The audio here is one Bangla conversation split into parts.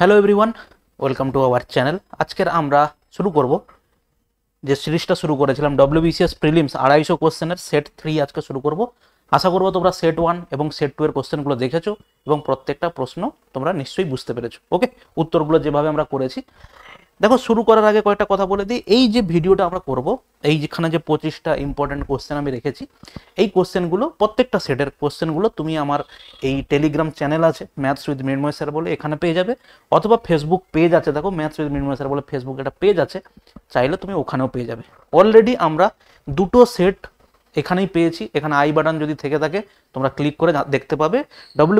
Hello everyone welcome to our channel আজকের আমরা শুরু করব যে সিরিজটা শুরু করেছিলাম ডব্লিউবিসিএস প্রিলিমস আড়াইশো কোশ্চেনের সেট থ্রি আজকে শুরু করব আশা করবো তোমরা সেট ওয়ান এবং সেট টু এর কোশ্চেনগুলো দেখেছো এবং প্রত্যেকটা প্রশ্ন তোমরা নিশ্চয়ই বুঝতে পেরেছো ওকে উত্তরগুলো যেভাবে আমরা করেছি দেখো শুরু করার আগে কয়েকটা কথা বলে দিই এই যে ভিডিওটা আমরা করব এই যেখানে যে পঁচিশটা ইম্পর্টেন্ট কোশ্চেন আমি রেখেছি এই কোশ্চেনগুলো প্রত্যেকটা সেটের কোশ্চেনগুলো তুমি আমার এই টেলিগ্রাম চ্যানেল আছে ম্যাথস উইথ মৃন্ময় স্যার বলে এখানে পেয়ে যাবে অথবা ফেসবুক পেজ আছে দেখো ম্যাথস উইথ মৃন্ময় স্যার বলে ফেসবুক একটা পেজ আছে চাইলে তুমি ওখানেও পেয়ে যাবে অলরেডি আমরা দুটো সেট এখানেই পেয়েছি এখানে আই বাটন যদি থেকে থাকে তোমরা ক্লিক করে দেখতে পাবে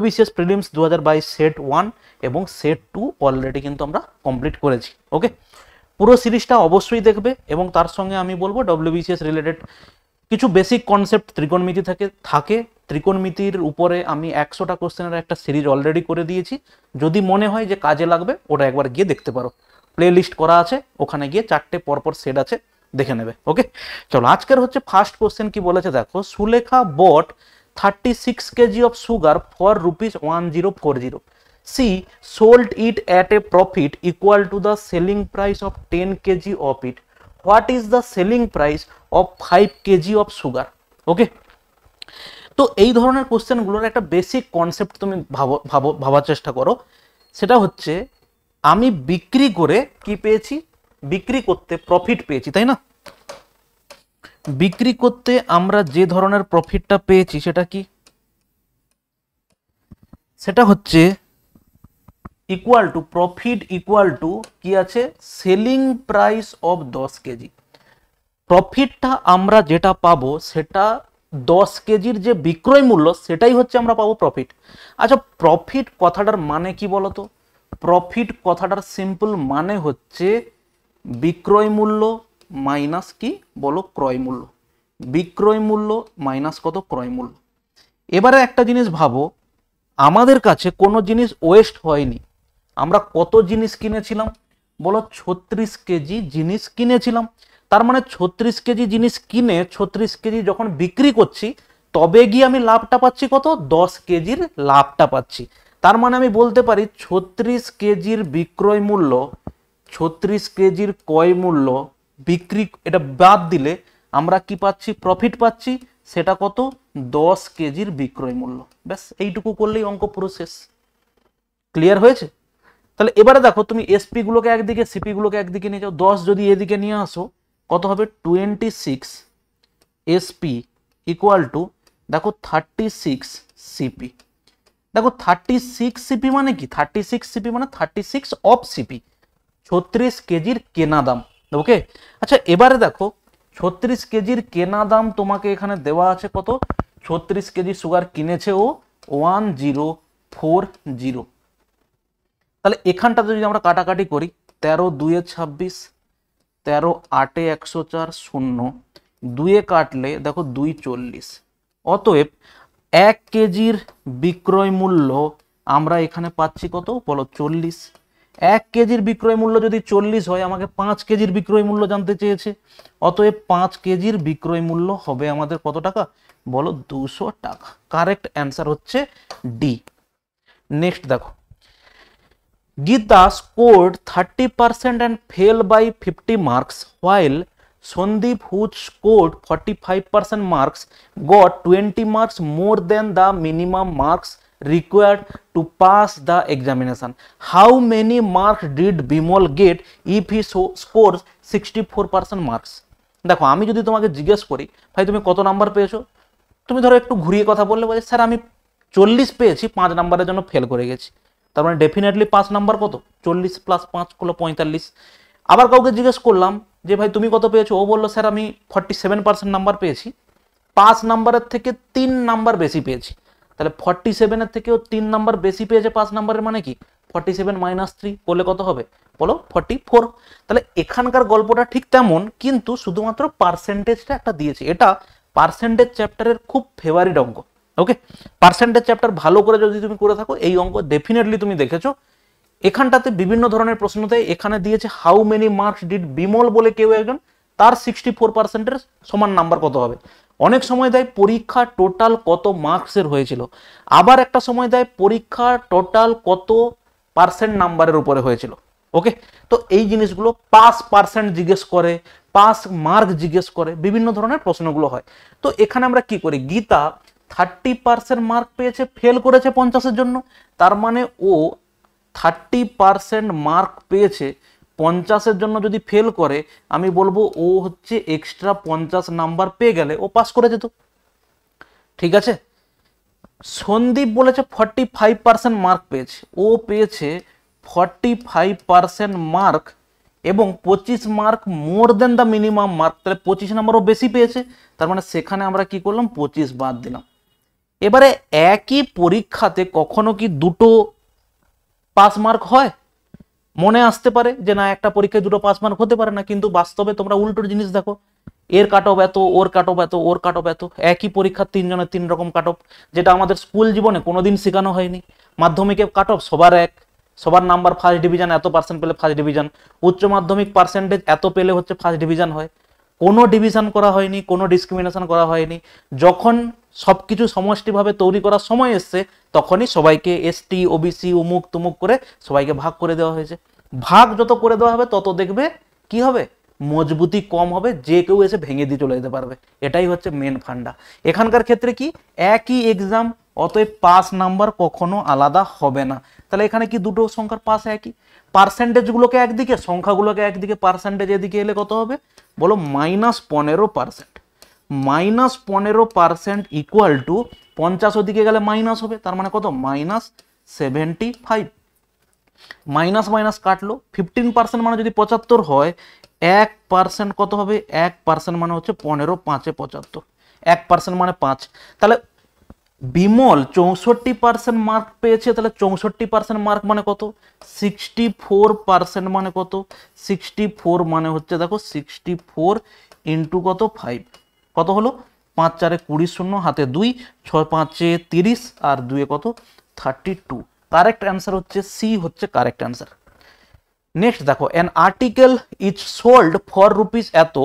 বিসিএস প্রিলিমস দু হাজার বাইশ সেট ওয়ান এবং সেট টু অলরেডি কিন্তু আমরা কমপ্লিট করেছি ওকে পুরো সিরিজটা অবশ্যই দেখবে এবং তার সঙ্গে আমি বলবো বিসিএস রিলেটেড কিছু বেসিক কনসেপ্ট ত্রিকোণমিতি থেকে থাকে ত্রিকোণমিতির উপরে আমি একশোটা কোশ্চেনের একটা সিরিজ অলরেডি করে দিয়েছি যদি মনে হয় যে কাজে লাগবে ওটা একবার গিয়ে দেখতে পারো প্লে লিস্ট করা আছে ওখানে গিয়ে চারটে পরপর সেট আছে দেখে নেবে ওকে চলো আজকের হচ্ছে ফার্স্ট কোশ্চেন কি বলেছে দেখো Sulekha bought thirty six KG of sugar for rupees one zero four zero she sold it at a profit equal to the selling price of ten KG of it what is the selling price of five KG of sugar okay তো এই ধরনের কোশ্চেনগুলোর একটা বেসিক কনসেপ্ট তুমি ভাবো ভাবো ভাবার চেষ্টা করো সেটা হচ্ছে আমি বিক্রি করে কি পেয়েছি বিক্রি করতে প্রফিট পেয়েছি তাই না বিক্রি করতে আমরা যে ধরনের প্রফিটটা পেয়েছি সেটা কি সেটা হচ্ছে equal to profit equal to কি আছে সেলিং প্রাইস অফ দশ কেজি প্রফিটটা আমরা যেটা পাবো সেটা দশ কেজির যে বিক্রয় মূল্য সেটাই হচ্ছে আমরা পাবো প্রফিট আচ্ছা প্রফিট কথাটার মানে কি বলতো প্রফিট কথাটার সিম্পল মানে হচ্ছে বিক্রয় মূল্য মাইনাস কি বলো ক্রয় মূল্য বিক্রয় মূল্য মাইনাস কত ক্রয় মূল্য এবারে একটা জিনিস ভাবো আমাদের কাছে কোনো জিনিস ওয়েস্ট হয়নি আমরা কত জিনিস কিনেছিলাম বলো ছত্রিশ কেজি জিনিস কিনেছিলাম তার মানে ছত্রিশ কেজি জিনিস কিনে ছত্রিশ কেজি যখন বিক্রি করছি তবে গিয়ে আমি লাভটা পাচ্ছি কত দশ কেজির লাভটা পাচ্ছি তার মানে আমি বলতে পারি ছত্রিশ কেজির বিক্রয় মূল্য ছত্রিশ কেজির ক্রয় মূল্য বিক্রি এটা বাদ দিলে আমরা কি পাচ্ছি প্রফিট পাচ্ছি সেটা কত দশ কেজির বিক্রয় মূল্য ব্যাস এইটুকু করলেই অঙ্ক প্রসেস ক্লিয়ার হয়েছে তাহলে এবারে দেখো তুমি এসপি গুলোকে একদিকে সিপি গুলোকে একদিকে নিয়ে যাও দশ যদি এদিকে নিয়ে আসো কত হবে twenty six SP equal to দেখো থার্টি সিক্স সিপি দেখো থার্টি সিক্স সিপি মানে কি থার্টি সিক্স সিপি মানে থার্টি সিক্স অফ সিপি ছত্রিশ কেজির কেনা দাম ওকে আচ্ছা এবারে দেখো ছত্রিশ কেজির কেনা দাম তোমাকে এখানে দেওয়া আছে কত ছত্রিশ কেজি সুগার কিনেছে ও ওয়ান জিরো ফোর জিরো তাহলে এখানটাতে যদি আমরা কাটাকাটি করি তেরো দুয়ে ছাব্বিশ তেরো আটে একশো চার শূন্য দুয়ে কাটলে দেখো দুই চল্লিশ অতএব এক কেজির বিক্রয় মূল্য আমরা এখানে পাচ্ছি কত বলো চল্লিশ এক কেজির বিক্রয় মূল্য যদি চল্লিশ হয় আমাকে পাঁচ কেজির বিক্রয় মূল্য জানতে চেয়েছে অতএব পাঁচ কেজির বিক্রয় মূল্য হবে আমাদের কত টাকা বলো দুশো টাকা কারেক্ট অ্যান্সার হচ্ছে ডি নেক্সট দেখো Gita scored thirty percent and fail by fifty marks while Sandeep whose scored forty five percent marks got twenty marks more than the minimum marks required to pass the examination. How many marks did Bimol get if he so scores 64% marks? দেখো আমি যদি তোমাকে জিজ্ঞেস করি ভাই তুমি কত নাম্বার পেয়েছো তুমি ধরো একটু ঘুরিয়ে কথা বললে বলে স্যার আমি চল্লিশ পেয়েছি পাঁচ নাম্বারের জন্য ফেল করে গেছি তার মানে ডেফিনেটলি পাঁচ নাম্বার কত চল্লিশ প্লাস পাঁচ হলো পঁয়তাল্লিশ আবার কাউকে জিজ্ঞেস করলাম যে ভাই তুমি কত পেয়েছো ও বললো স্যার আমি ফর্টি সেভেন পার্সেন্ট নাম্বার পেয়েছি পাঁচ নাম্বারের থেকে তিন নাম্বার বেশি পেয়েছি তাহলে ফর্টি সেভেনের থেকেও তিন নাম্বার বেশি পেয়েছে পাঁচ নাম্বারের মানে কি ফর্টি সেভেন মাইনাস থ্রি করলে কত হবে বলো ফর্টি ফোর তাহলে এখানকার গল্পটা ঠিক তেমন কিন্তু শুধুমাত্র পার্সেন্টেজটা একটা দিয়েছে এটা পার্সেন্টেজ চ্যাপ্টারের খুব ফেভারিট অঙ্ক ওকে পার্সেন্টেজ চ্যাপ্টার ভালো করে যদি তুমি করে থাকো এই অঙ্ক ডেফিনেটলি তুমি দেখেছো এখানটাতে বিভিন্ন ধরনের প্রশ্ন দেয় এখানে দিয়েছে how many marks did Bimal বলে কেউ একজন তার সিক্সটি ফোর পার্সেন্টের সমান নাম্বার কত হবে অনেক সময় দেয় পরীক্ষা টোটাল কত মার্কসের হয়েছিল আবার একটা সময় দেয় পরীক্ষা টোটাল কত পার্সেন্ট নাম্বারের উপরে হয়েছিল ওকে তো এই জিনিসগুলো পাস পার্সেন্ট জিজ্ঞেস করে পাস মার্ক জিজ্ঞেস করে বিভিন্ন ধরনের প্রশ্নগুলো হয় তো এখানে আমরা কি করি গীতা থার্টি পার্সেন্ট মার্ক পেয়েছে ফেল করেছে পঞ্চাশের জন্য তার মানে ও থার্টি পার্সেন্ট মার্ক পেয়েছে পঞ্চাশের জন্য যদি ফেল করে আমি বলবো ও হচ্ছে এক্সট্রা পঞ্চাশ নাম্বার পেয়ে গেলে ও পাস করে যেত ঠিক আছে সন্দীপ বলেছে ফর্টি ফাইভ পার্সেন্ট মার্ক পেয়েছে ও পেয়েছে ফর্টি ফাইভ পার্সেন্ট মার্ক এবং পঁচিশ mark more than the minimum mark তাহলে পঁচিশ নাম্বারও বেশি পেয়েছে তার মানে সেখানে আমরা কি করলাম পঁচিশ বাদ দিলাম এবারে একই পরীক্ষাতে কখনো কি দুটো পাস মার্ক হয় মনে আসতে পারে যে না একটা পরীক্ষায় দুটো পাস মার্ক হতে পারে না কিন্তু বাস্তবে তোমরা উল্টো জিনিস দেখো এর কাট অফ এত ওর কাট অফ এত ওর কাট অফ এত একই পরীক্ষার তিনজনের তিন রকম কাট অফ যেটা আমাদের স্কুল জীবনে কোনোদিন শেখানো হয়নি মাধ্যমিকে কাট অফ সবার এক সবার নাম্বার ফার্স্ট ডিভিশন এত পার্সেন্ট পেলে ফার্স্ট ডিভিশন উচ্চ মাধ্যমিক পার্সেন্টেজ এত পেলে হচ্ছে ফার্স্ট ডিভিশন হয় কোনো ডিভিশন করা হয়নি কোনো ডিসক্রিমিনেশন করা হয়নি যখন সব কিছু সমষ্টিভাবে তৈরি করার সময় এসছে তখনই সবাইকে এসটি ওবিসি উমুক তুমুক করে সবাইকে ভাগ করে দেওয়া হয়েছে ভাগ যত করে দেওয়া হবে তত দেখবে কি হবে মজবুতি কম হবে যে কেউ এসে ভেঙে দিয়ে চলে যেতে পারবে এটাই হচ্ছে মেন ফান্ডা এখানকার ক্ষেত্রে কি একই এক্সাম অতএব পাস নাম্বার কখনো আলাদা হবে না তাহলে এখানে কি দুটো সংখ্যার পাস একই পার্সেন্টেজগুলোকে একদিকে সংখ্যাগুলোকে একদিকে পার্সেন্টেজ এদিকে এলে কত হবে বলো মাইনাস পনেরো পার্সেন্ট মাইনাস পনেরো পার্সেন্ট ইকুয়াল টু পঞ্চাশ ওদিকে গেলে মাইনাস হবে তার মানে কত minus seventy five minus minus কাটলো ফিফটিন পার্সেন্ট মানে যদি পঁচাত্তর হয় এক পার্সেন্ট কত হবে এক পার্সেন্ট মানে হচ্ছে পনেরো পাঁচে পঁচাত্তর এক পার্সেন্ট মানে পাঁচ তাহলে বিমল চৌষট্টি পার্সেন্ট মার্ক পেয়েছে তাহলে চৌষট্টি পার্সেন্ট মার্ক মানে কত সিক্সটি ফোর পার্সেন্ট মানে কত সিক্সটি ফোর মানে হচ্ছে দেখো সিক্সটি ফোর ইন্টু কত ফাইভ কত হলো পাঁচ চারে কুড়ি শূন্য হাতে দুই ছ পাঁচে তিরিশ আর দুয়ে কত থার্টি টু কারেক্ট অ্যান্সার হচ্ছে সি হচ্ছে কারেক্ট অ্যান্সার নেক্সট দেখো an article is sold for rupees এত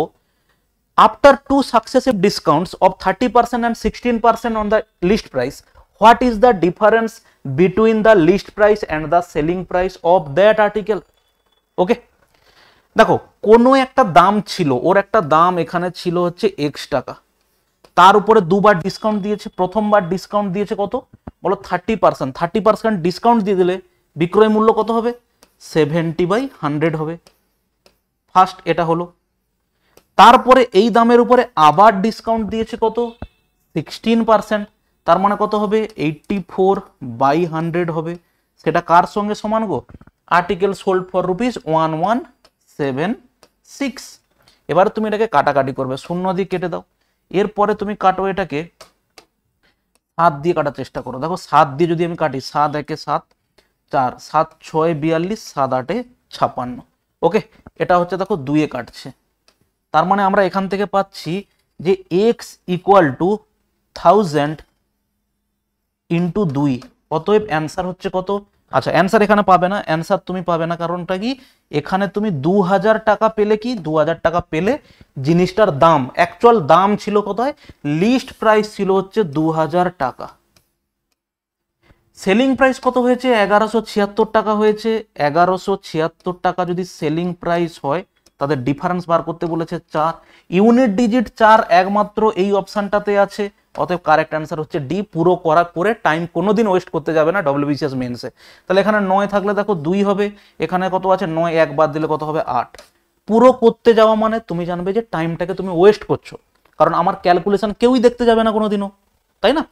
after two successive discounts of thirty percent and sixteen percent on the list price what is the difference between the list price and the selling price of that article okay দেখো কোনো একটা দাম ছিল ওর একটা দাম এখানে ছিল হচ্ছে এক্স টাকা তার উপরে দুবার ডিসকাউন্ট দিয়েছে প্রথমবার ডিসকাউন্ট দিয়েছে কত বলো thirty percent thirty percent discount দিয়ে দিলে বিক্রয় মূল্য কত হবে সেভেন্টি বাই হান্ড্রেড হবে ফার্স্ট এটা হলো তারপরে এই দামের উপরে আবার ডিসকাউন্ট দিয়েছে কত সিক্সটিন পার্সেন্ট তার মানে কত হবে এইটটি ফোর বাই হান্ড্রেড হবে সেটা কার সঙ্গে সমান গো article sold for rupees one one seven six এবার তুমি এটাকে কাটাকাটি করবে শূন্য দিয়ে কেটে দাও এরপরে তুমি কাটো এটাকে সাত দিয়ে কাটার চেষ্টা করো দেখো সাত দিয়ে যদি আমি কাটি সাত একে সাত চার সাত ছয় বিয়াল্লিশ সাত আটে ছাপান্ন ওকে এটা হচ্ছে দেখো দুয়ে কাটছে তার মানে আমরা এখান থেকে পাচ্ছি যে X equal to thousand into দুই অতএব অ্যান্সার হচ্ছে কত আচ্ছা অ্যান্সার এখানে পাবে না অ্যান্সার তুমি পাবে না কারণটা কি এখানে তুমি দু হাজার টাকা পেলে কি দু হাজার টাকা পেলে জিনিসটার দাম অ্যাকচুয়াল দাম ছিল কোথায় লিস্ট প্রাইস ছিল হচ্ছে দু হাজার টাকা সেলিং প্রাইস কত হয়েছে এগারোশো ছিয়াত্তর টাকা হয়েছে এগারোশো ছিয়াত্তর টাকা যদি সেলিং প্রাইস হয় তাদের ডিফারেন্স বার করতে বলেছে চার ইউনিট ডিজিট চার একমাত্র এই অপশানটাতে আছে অতএব কারেক্ট অ্যান্সার হচ্ছে ডি পুরো করা করে টাইম কোনোদিন ওয়েস্ট করতে যাবে না ডব্লিউবিসিএস মেন্সে তাহলে এখানে নয় থাকলে দেখো দুই হবে এখানে কত আছে নয় এক বাদ দিলে কত হবে আট পুরো করতে যাওয়া মানে তুমি জানবে যে টাইমটাকে তুমি ওয়েস্ট করছো কারণ আমার ক্যালকুলেশন কেউই দেখতে যাবে না কোনোদিনও তাই না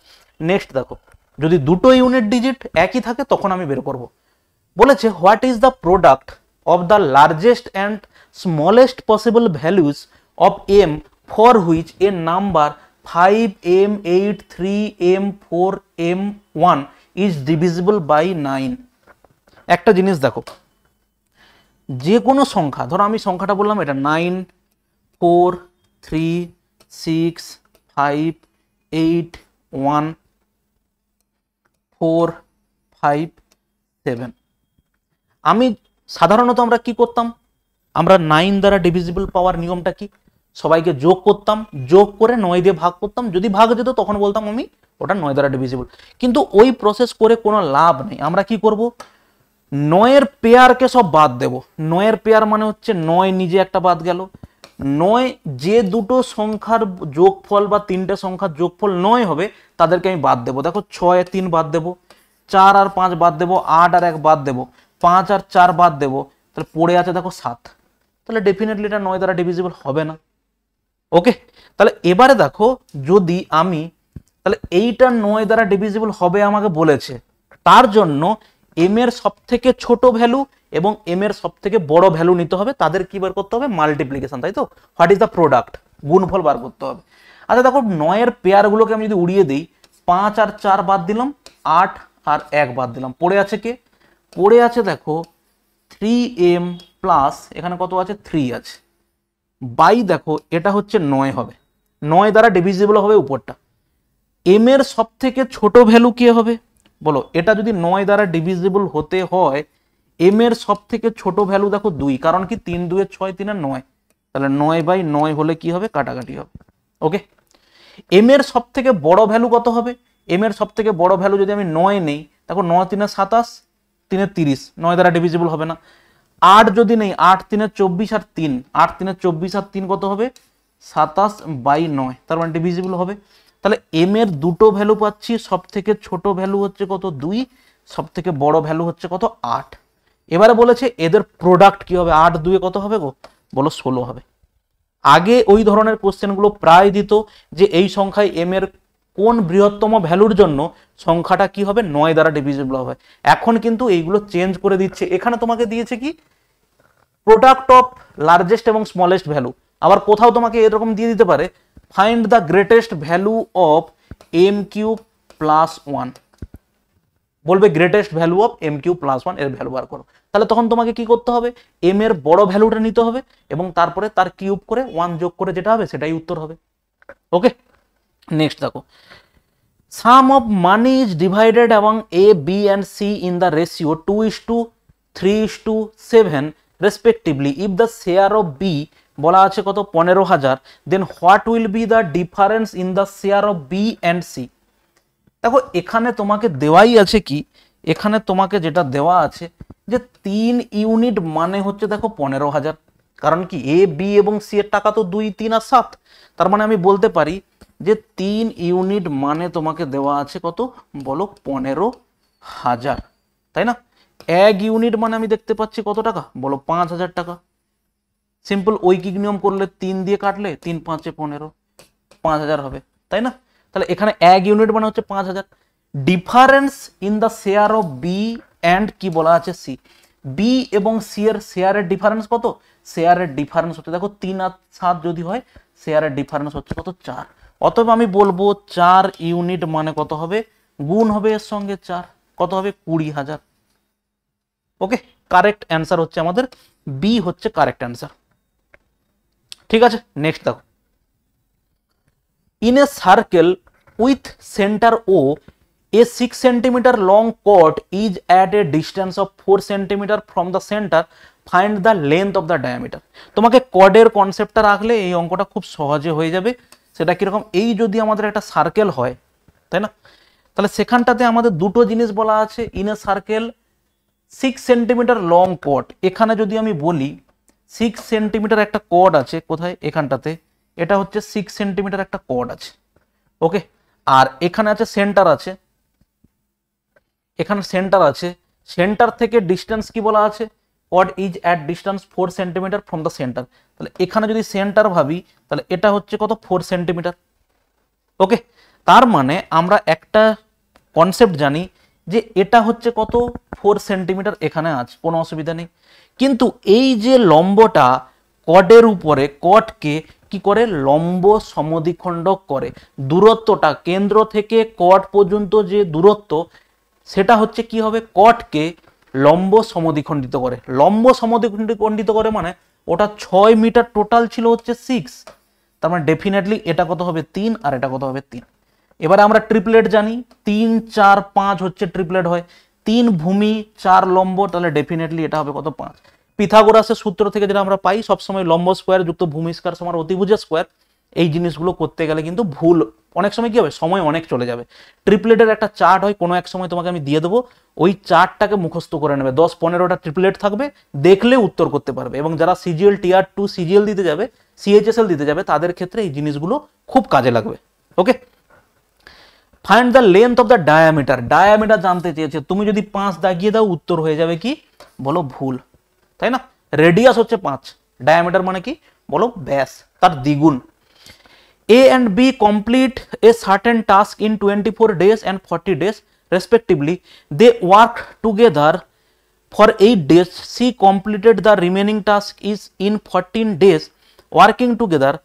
নেক্সট দেখো যদি দুটো ইউনিট ডিজিট একই থাকে তখন আমি বের করব বলেছে what is the product of the largest and smallest possible values of M for which a number five M eight three M four M one is by nine একটা জিনিস দেখো যে কোনো সংখ্যা ধরো আমি সংখ্যাটা বললাম এটা nine four three six five eight one four five seven আমি সাধারণত আমরা কি করতাম আমরা নাইন দ্বারা ডিভিজিবল পাওয়ার নিয়মটা কি সবাইকে যোগ করতাম যোগ করে নয় দিয়ে ভাগ করতাম যদি ভাগ যেত তখন বলতাম আমি ওটা নয় দ্বারা ডিভিজিবল কিন্তু ওই প্রসেস করে কোনো লাভ নেই আমরা কি করব নয়ের পেয়ারকে সব বাদ দেব নয়ের পেয়ার মানে হচ্ছে নয় নিজে একটা বাদ গেল নয় যে দুটো সংখ্যার যোগফল বা তিনটে সংখ্যার যোগফল নয় হবে তাদেরকে আমি বাদ দেবো দেখো ছয় তিন বাদ দেবো চার আর পাঁচ বাদ দেবো আট আর এক বাদ দেবো পাঁচ আর চার বাদ দেবো তাহলে পড়ে আছে দেখো সাত তাহলে ডেফিনেটলি এটা নয় দ্বারা ডিভিজিবল হবে না ওকে তাহলে এবারে দেখো যদি আমি তাহলে এইটা নয় দ্বারা ডিভিজিবল হবে আমাকে বলেছে তার জন্য এম এর সব থেকে ছোট ভ্যালু এবং এম এর সব থেকে বড় ভ্যালু নিতে হবে তাদের কি বার করতে হবে মাল্টিপ্লিকেশন তাই তো হোয়াট ইজ দ্য প্রোডাক্ট গুণফল বার করতে হবে আচ্ছা দেখো নয়ের পেয়ারগুলোকে আমি যদি উড়িয়ে দিই পাঁচ আর চার বাদ দিলাম আট আর এক বাদ দিলাম পড়ে আছে কে পড়ে আছে দেখো থ্রি এম প্লাস এখানে কত আছে থ্রি আছে বাই দেখো এটা হচ্ছে নয় হবে নয় দ্বারা ডিভিজিবল হবে উপরটা এম এর সব থেকে ছোট ভ্যালু কে হবে বলো এটা যদি নয় দ্বারা ডিভিজিবল হতে হয় এম এর সব থেকে ছোট ভ্যালু দেখো দুই কারণ কি তিন দুয়ের ছয় তিন নয় তাহলে নয় বাই নয় হলে কি হবে কাটাকাটি হবে ওকে এম এর সব থেকে বড় ভ্যালু কত হবে এম এর সব থেকে বড় ভ্যালু যদি আমি নয় নেই দেখো নয় তিনে সাতাশ তিনের তিরিশ নয় দ্বারা ডিভিজিবল হবে না আট যদি নেই আট তিনের চব্বিশ আর তিন আট তিনের চব্বিশ আর তিন কত হবে সাতাশ বাই নয় তার মানে ডিভিজিবল হবে তাহলে এম এর দুটো ভ্যালু পাচ্ছি সব থেকে ছোট ভ্যালু হচ্ছে কত দুই সব থেকে বড় ভ্যালু হচ্ছে কত আট এবারে বলেছে এদের প্রোডাক্ট কি হবে আট দুয়ে কত হবে গো বলো ষোলো হবে আগে ওই ধরনের কোশ্চেনগুলো প্রায় দিত যে এই সংখ্যায় এম এর কোন বৃহত্তম ভ্যালুর জন্য সংখ্যাটা কি হবে নয় দ্বারা ডিভিজিবল হবে এখন কিন্তু এইগুলো চেঞ্জ করে দিচ্ছে এখানে তোমাকে দিয়েছে কি প্রোডাক্ট অফ লার্জেস্ট এবং স্মলেস্ট ভ্যালু আবার কোথাও তোমাকে এরকম দিয়ে দিতে পারে find the greatest value of M Q plus one বলবে greatest value of M Q plus one এর ভ্যালু বার করো তাহলে তখন তোমাকে কি করতে হবে এম এর বড় ভ্যালুটা নিতে হবে এবং তারপরে তার কিউব করে ওয়ান যোগ করে যেটা হবে সেটাই উত্তর হবে ওকে নেক্সট দেখো sum of money is divided এবং A B and C in the ratio two is two three is two seven respectively if the share of B বলা আছে কত পনেরো হাজার then what will be the difference in the share of B and C দেখো এখানে তোমাকে দেওয়াই আছে কি এখানে তোমাকে যেটা দেওয়া আছে যে তিন ইউনিট মানে হচ্ছে দেখো পনেরো হাজার কারণ কি এ বি এবং সি এর টাকা তো দুই তিন আর সাত তার মানে আমি বলতে পারি যে তিন ইউনিট মানে তোমাকে দেওয়া আছে কত বলো পনেরো হাজার তাই না এক ইউনিট মানে আমি দেখতে পাচ্ছি কত টাকা বলো পাঁচ হাজার টাকা সিম্পল ঐকিক নিয়ম করলে তিন দিয়ে কাটলে তিন পাঁচে পনেরো পাঁচ হাজার হবে তাই না তাহলে এখানে এক ইউনিট মানে হচ্ছে পাঁচ হাজার difference in the share of B and কি বলা আছে সি বি এবং সি এর শেয়ারের ডিফারেন্স কত শেয়ারের ডিফারেন্স হচ্ছে দেখো তিন আর সাত যদি হয় শেয়ারের ডিফারেন্স হচ্ছে কত চার অতএব আমি বলবো চার ইউনিট মানে কত হবে গুণ হবে এর সঙ্গে চার কত হবে কুড়ি হাজার ওকে কারেক্ট অ্যান্সার হচ্ছে আমাদের বি হচ্ছে কারেক্ট অ্যান্সার ঠিক আছে নেক্সট দেখো in a circle with centre O a six centimetre long কট is at a distance of four centimetre from the centre find the length of the diameter তোমাকে কডের কনসেপ্টটা রাখলে এই অঙ্কটা খুব সহজে হয়ে যাবে সেটা কীরকম এই যদি আমাদের একটা সার্কেল হয় তাই না তাহলে সেখানটাতে আমাদের দুটো জিনিস বলা আছে in a circle six centimetre long কট এখানে যদি আমি বলি সিক্স সেন্টিমিটার একটা কোড আছে কোথায় এখানটাতে এটা হচ্ছে সিক্স সেন্টিমিটার একটা কোড আছে ওকে আর এখানে আছে সেন্টার আছে এখানে সেন্টার আছে সেন্টার থেকে ডিস্টেন্স কি বলা আছে কড is at distance four centimetre from the centre তাহলে এখানে যদি সেন্টার ভাবি তাহলে এটা হচ্ছে কত ফোর সেন্টিমিটার ওকে তার মানে আমরা একটা কনসেপ্ট জানি যে এটা হচ্ছে কত ফোর সেন্টিমিটার এখানে আছে কোনো অসুবিধা নেই কিন্তু এই যে লম্বটা কডের উপরে কটকে কি করে লম্ব সমদিখণ্ড করে দূরত্বটা কেন্দ্র থেকে কট পর্যন্ত যে দূরত্ব সেটা হচ্ছে কি হবে কটকে লম্ব সমদিখণ্ডিত করে লম্ব খণ্ডিত করে মানে ওটা ছয় মিটার টোটাল ছিল হচ্ছে সিক্স তার মানে ডেফিনেটলি এটা কত হবে তিন আর এটা কত হবে তিন এবারে আমরা ট্রিপলেট জানি তিন চার পাঁচ হচ্ছে ট্রিপলেট হয় তিন ভূমি চার লম্ব তাহলে ডেফিনেটলি এটা হবে কত পাঁচ পিথাগোরাসের সূত্র থেকে যেটা আমরা পাই সবসময় লম্ব স্কোয়ার যুক্ত ভূমিষ্কার সমান অতিভুজের স্কোয়ার এই জিনিসগুলো করতে গেলে কিন্তু ভুল অনেক সময় কি হবে সময় অনেক চলে যাবে ট্রিপলেটের একটা চার্ট হয় কোনো এক সময় তোমাকে আমি দিয়ে দেবো ওই চার্টটাকে মুখস্থ করে নেবে দশ পনেরোটা ট্রিপলেট থাকবে দেখলে উত্তর করতে পারবে এবং যারা সিজিএল টিআর টু সিজিএল দিতে যাবে সিএইচএসএল দিতে যাবে তাদের ক্ষেত্রে এই জিনিসগুলো খুব কাজে লাগবে okay find the length of the diameter diameter জানতে চেয়েছে তুমি যদি পাঁচ দাগিয়ে দাও উত্তর হয়ে যাবে কি বলো ভুল তাই না রেডিয়াস হচ্ছে পাঁচ ডায়ামিটার মানে কি বলো ব্যাস তার দ্বিগুণ A and B complete a certain task in twenty four days and forty days work together for eight days C completed the remaining task is in fourteen days working together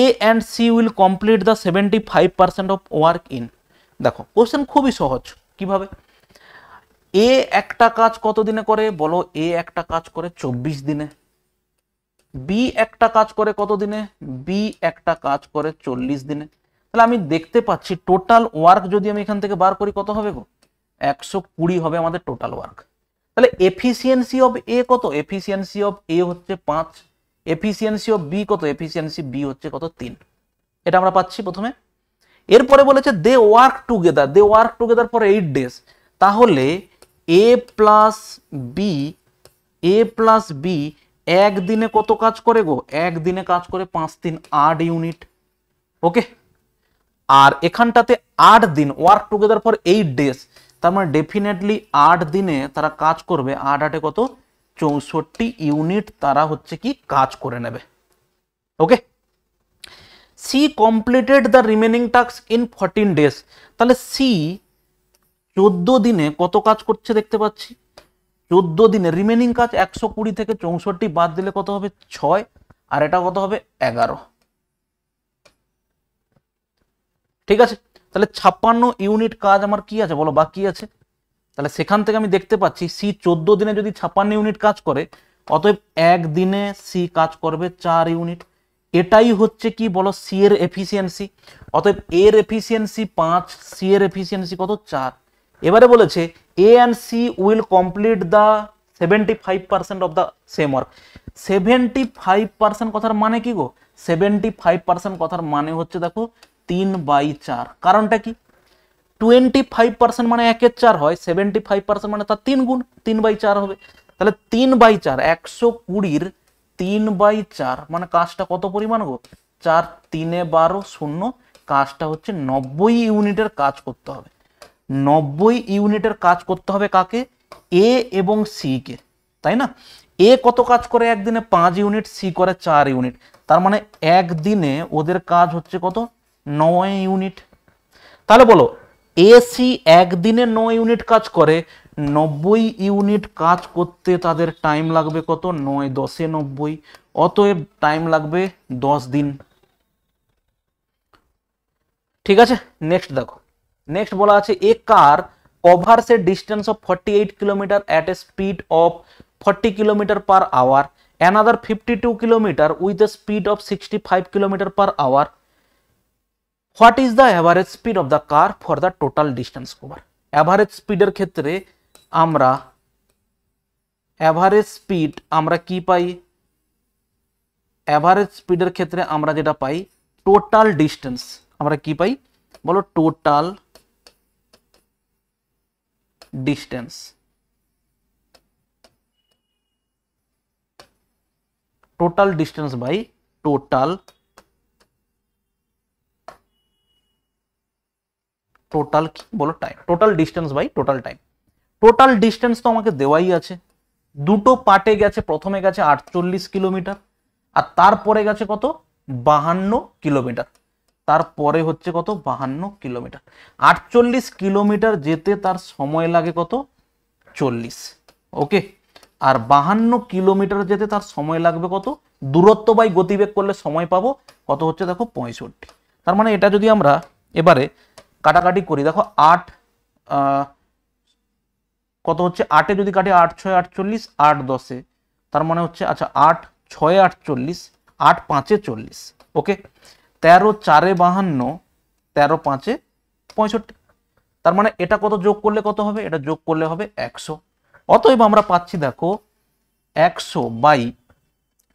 A and C will complete the seventy five percent of work in দেখো কোশ্চেন খুবই সহজ কিভাবে এ একটা কাজ কত দিনে করে বলো এ একটা কাজ করে চব্বিশ দিনে বি একটা কাজ করে কত দিনে বি একটা কাজ করে চল্লিশ দিনে তাহলে আমি দেখতে পাচ্ছি টোটাল ওয়ার্ক যদি আমি এখান থেকে বার করি কত হবে গো একশো কুড়ি হবে আমাদের টোটাল ওয়ার্ক তাহলে এফিসিয়েন্সি অফ এ কত এফিসিয়েন্সি অফ এ হচ্ছে পাঁচ এফিসিয়েন্সি অফ বি কত এফিসিয়েন্সি বি হচ্ছে কত তিন এটা আমরা পাচ্ছি প্রথমে এরপরে বলেছে they work together they work together for eight days তাহলে A plus B A plus B একদিনে কত কাজ করে গো একদিনে কাজ করে পাঁচ দিন আট ইউনিট ওকে আর এখানটাতে আট দিন work together for eight days তার মানে ডেফিনেটলি আট দিনে তারা কাজ করবে আট আটে কত চৌষট্টি ইউনিট তারা হচ্ছে কি কাজ করে নেবে okay C completed the remaining task in fourteen days তাহলে সি চোদ্দো দিনে কত কাজ করছে দেখতে পাচ্ছি চোদ্দো দিনে রিমেনিং কাজ একশো কুড়ি থেকে চৌষট্টি বাদ দিলে কত হবে ছয় আর এটা কত হবে এগারো ঠিক আছে তাহলে ছাপ্পান্ন ইউনিট কাজ আমার কি আছে বলো বাকি আছে তাহলে সেখান থেকে আমি দেখতে পাচ্ছি সি চোদ্দো দিনে যদি ছাপ্পান্ন ইউনিট কাজ করে অতএব একদিনে সি কাজ করবে চার ইউনিট এটাই হচ্ছে কি বলো সি এর এফিসিয়েন্সি অতএব এর এফিসিয়েন্সি পাঁচ সি এর এফিসিয়েন্সি কত চার এবারে বলেছে A and C will complete the seventy five percent of the same work seventy five percent কথার মানে কি গো সেভেন্টি ফাইভ পার্সেন্ট কথার মানে হচ্ছে দেখো তিন বাই চার কারণটা কি টোয়েন্টি ফাইভ পার্সেন্ট মানে একের চার হয় সেভেন্টি ফাইভ পার্সেন্ট মানে তার তিন গুণ তিন বাই চার হবে তাহলে তিন বাই চার একশো কুড়ির তিন বাই চার মানে কাজটা কত পরিমাণ গো চার তিনে বারো শূন্য কাজটা হচ্ছে নব্বই ইউনিটের কাজ করতে হবে নব্বই ইউনিটের কাজ করতে হবে কাকে এ এবং সি কে তাই না এ কত কাজ করে একদিনে পাঁচ ইউনিট সি করে চার ইউনিট তার মানে একদিনে ওদের কাজ হচ্ছে কত নয় ইউনিট তাহলে বলো এ সি একদিনে নয় ইউনিট কাজ করে নব্বই ইউনিট কাজ করতে তাদের টাইম লাগবে কত নয় দশে নব্বই অতএব টাইম লাগবে দশ দিন ঠিক আছে নেক্সট দেখো নেক্সট বলা আছে a car covers a distance of forty eight kilometre at a speed of forty kilometre per hour another fifty two kilometre with a speed of sixty five kilometre per hour what is the average speed of the car for the total distance cover average স্পিডের ক্ষেত্রে আমরা एवरेज স্পিড আমরা কি পাই एवरेज স্পিডের ক্ষেত্রে আমরা যেটা পাই টোটাল ডিসটেন্স আমরা কি পাই বলো total distance total distance by total total কি বলো time total distance by total time total distance তো আমাকে দেওয়াই আছে দুটো পার্টে গেছে প্রথমে গেছে আটচল্লিশ কিলোমিটার আর তারপরে গেছে কত বাহান্ন কিলোমিটার তারপরে হচ্ছে কত বাহান্ন কিলোমিটার আটচল্লিশ কিলোমিটার যেতে তার সময় লাগে কত চল্লিশ ওকে আর বাহান্ন কিলোমিটার যেতে তার সময় লাগবে কত দূরত্ব বাই গতিবেগ করলে সময় পাবো কত হচ্ছে দেখো পঁয়ষট্টি তার মানে এটা যদি আমরা এবারে কাটাকাটি করি দেখো আট কত হচ্ছে আটে যদি কাটে আট ছয় আটচল্লিশ আট দশে তার মানে হচ্ছে আচ্ছা আট ছয় আটচল্লিশ আট পাঁচে চল্লিশ ওকে তেরো চারে বাহান্ন তেরো পাঁচে পঁয়ষট্টি তার মানে এটা কত যোগ করলে কত হবে এটা যোগ করলে হবে একশো অতএব আমরা পাচ্ছি দেখো একশো বাই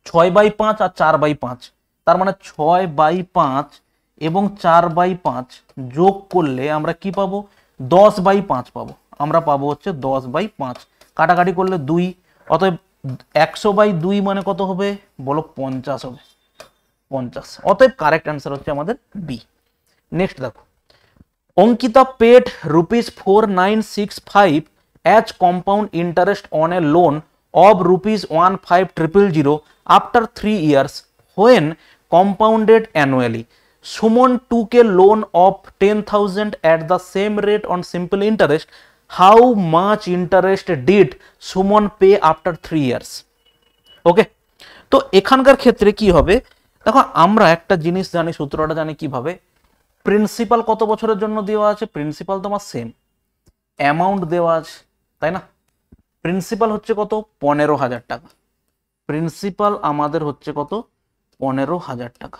ছয় বাই পাঁচ আর চার বাই পাঁচ তার মানে ছয় বাই পাঁচ এবং চার বাই পাঁচ যোগ করলে আমরা কি পাবো দশ বাই পাঁচ পাবো আমরা পাবো হচ্ছে দশ বাই পাঁচ কাটাকাটি করলে দুই অতএব একশো বাই দুই মানে কত হবে বলো পঞ্চাশ হবে পঞ্চাশ অতএব কারেক্ট অ্যান্সার হচ্ছে আমাদের বি নেক্সট দেখো Ankita paid rupees four nine six five as compound interest on a loan of rupees one triple zero after three 3 years compounded annually Suman took loan of ten thousand at the same rate on simple interest how much interest did someone pay after 3 years okay তো এখানকার ক্ষেত্রে কি হবে দেখো আমরা একটা জিনিস জানি সূত্রটা জানি কিভাবে প্রিন্সিপাল কত বছরের জন্য দেওয়া আছে প্রিন্সিপাল তোমার সেম অ্যামাউন্ট দেওয়া আছে তাই না প্রিন্সিপাল হচ্ছে কত পনেরো হাজার টাকা প্রিন্সিপাল আমাদের হচ্ছে কত পনেরো হাজার টাকা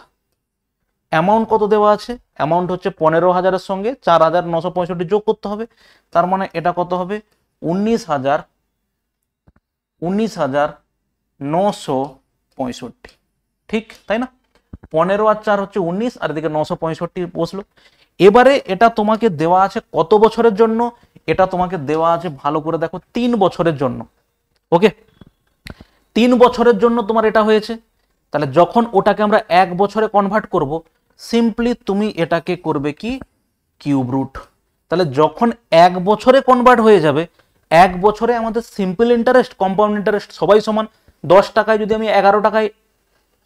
অ্যামাউন্ট কত দেওয়া আছে অ্যামাউন্ট হচ্ছে পনেরো হাজারের সঙ্গে চার হাজার নশো পঁয়ষট্টি যোগ করতে হবে তার মানে এটা কত হবে উনিশ হাজার উনিশ হাজার নশো পঁয়ষট্টি ঠিক তাই না পনেরো আর চার হচ্ছে উনিশ আর এদিকে নশো পঁয়ষট্টি বসলো এবারে এটা তোমাকে দেওয়া আছে কত বছরের জন্য এটা তোমাকে দেওয়া আছে ভালো করে দেখো তিন বছরের জন্য ওকে তিন বছরের জন্য তোমার এটা হয়েছে তাহলে যখন ওটাকে আমরা এক বছরে কনভার্ট করব সিম্পলি তুমি এটাকে করবে কি কিউব রুট তাহলে যখন এক বছরে কনভার্ট হয়ে যাবে এক বছরে আমাদের সিম্পল ইন্টারেস্ট কম্পাউন্ড ইন্টারেস্ট সবাই সমান দশ টাকায় যদি আমি এগারো টাকায়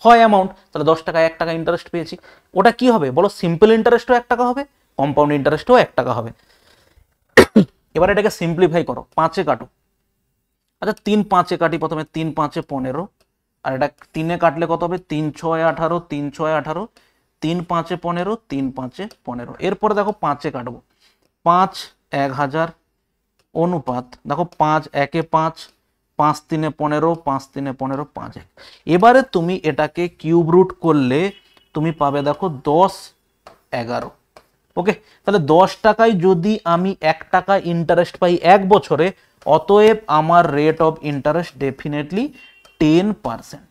হয় অ্যামাউন্ট তাহলে দশ টাকায় এক টাকা ইন্টারেস্ট পেয়েছি ওটা কি হবে বলো সিম্পল ইন্টারেস্টও এক টাকা হবে কম্পাউন্ড ইন্টারেস্টও এক টাকা হবে এবার এটাকে সিম্পলিফাই করো পাঁচে কাটো আচ্ছা তিন পাঁচে কাটি প্রথমে তিন পাঁচে পনেরো আর এটা তিনে কাটলে কত হবে তিন ছয় আঠারো তিন ছয় আঠারো তিন পাঁচে পনেরো তিন পাঁচে পনেরো এরপরে দেখো পাঁচে কাটবো পাঁচ এক হাজার অনুপাত দেখো পাঁচ একে পাঁচ পাঁচ তিনে পনেরো পাঁচ তিনে পনেরো পাঁচ এক এবারে তুমি এটাকে কিউব রুট করলে তুমি পাবে দেখো দশ এগারো ওকে তাহলে দশ টাকায় যদি আমি এক টাকা ইন্টারেস্ট পাই এক বছরে অতএব আমার rate of interest definitely ten percent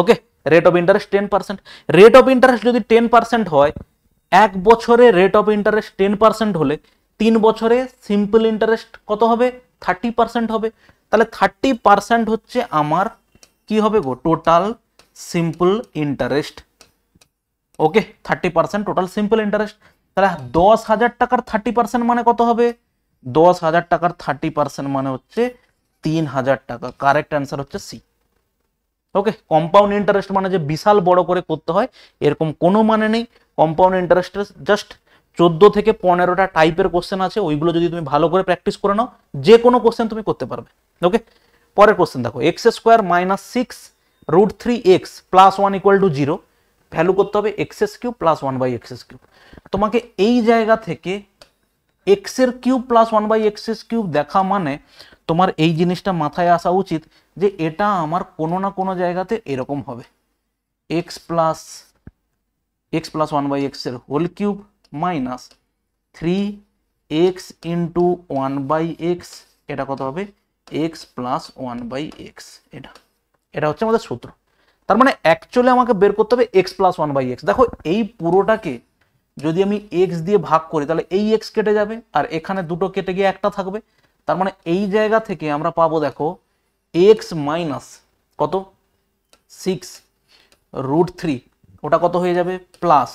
okay rate of interest ten percent rate of interest যদি টেন পার্সেন্ট হয় এক বছরে rate of interest ten percent হলে তিন বছরে সিম্পল ইন্টারেস্ট কত হবে থার্টি পার্সেন্ট হবে তাহলে থার্টি পার্সেন্ট হচ্ছে আমার কি হবে গো total simple interest okay thirty percent total simple interest তাহলে দশ হাজার টাকার থার্টি পার্সেন্ট মানে কত হবে দশ হাজার টাকার থার্টি পার্সেন্ট মানে হচ্ছে তিন হাজার টাকা কারেক্ট অ্যান্সার হচ্ছে সি ওকে কম্পাউন্ড ইন্টারেস্ট মানে যে বিশাল বড় করে করতে হয় এরকম কোনো মানে নেই কম্পাউন্ড ইন্টারেস্টের জাস্ট চোদ্দ থেকে পনেরোটা টাইপের কোশ্চেন আছে ওইগুলো যদি তুমি ভালো করে প্র্যাকটিস করে নাও যে কোনো কোশ্চেন তুমি করতে পারবে ওকে পরের কোশ্চেন দেখো X square minus six root three X plus one equal to zero value করতে হবে X's Q plus one by X's Q তোমাকে এই জায়গা থেকে এক্সের cube plus one by X's cube দেখা মানে তোমার এই জিনিসটা মাথায় আসা উচিত যে এটা আমার কোনো না কোনো জায়গাতে এরকম হবে X plus X plus one by এক্সের whole cube minus three X into one by X এটা কত হবে X plus one by X এটা এটা হচ্ছে আমাদের সূত্র তার মানে অ্যাকচুয়ালি আমাকে বের করতে হবে X plus one by X দেখো এই পুরোটাকে যদি আমি এক্স দিয়ে ভাগ করি তাহলে এই এক্স কেটে যাবে আর এখানে দুটো কেটে গিয়ে একটা থাকবে তার মানে এই জায়গা থেকে আমরা পাবো দেখো এক্স মাইনাস কত সিক্স রুট থ্রি ওটা কত হয়ে যাবে প্লাস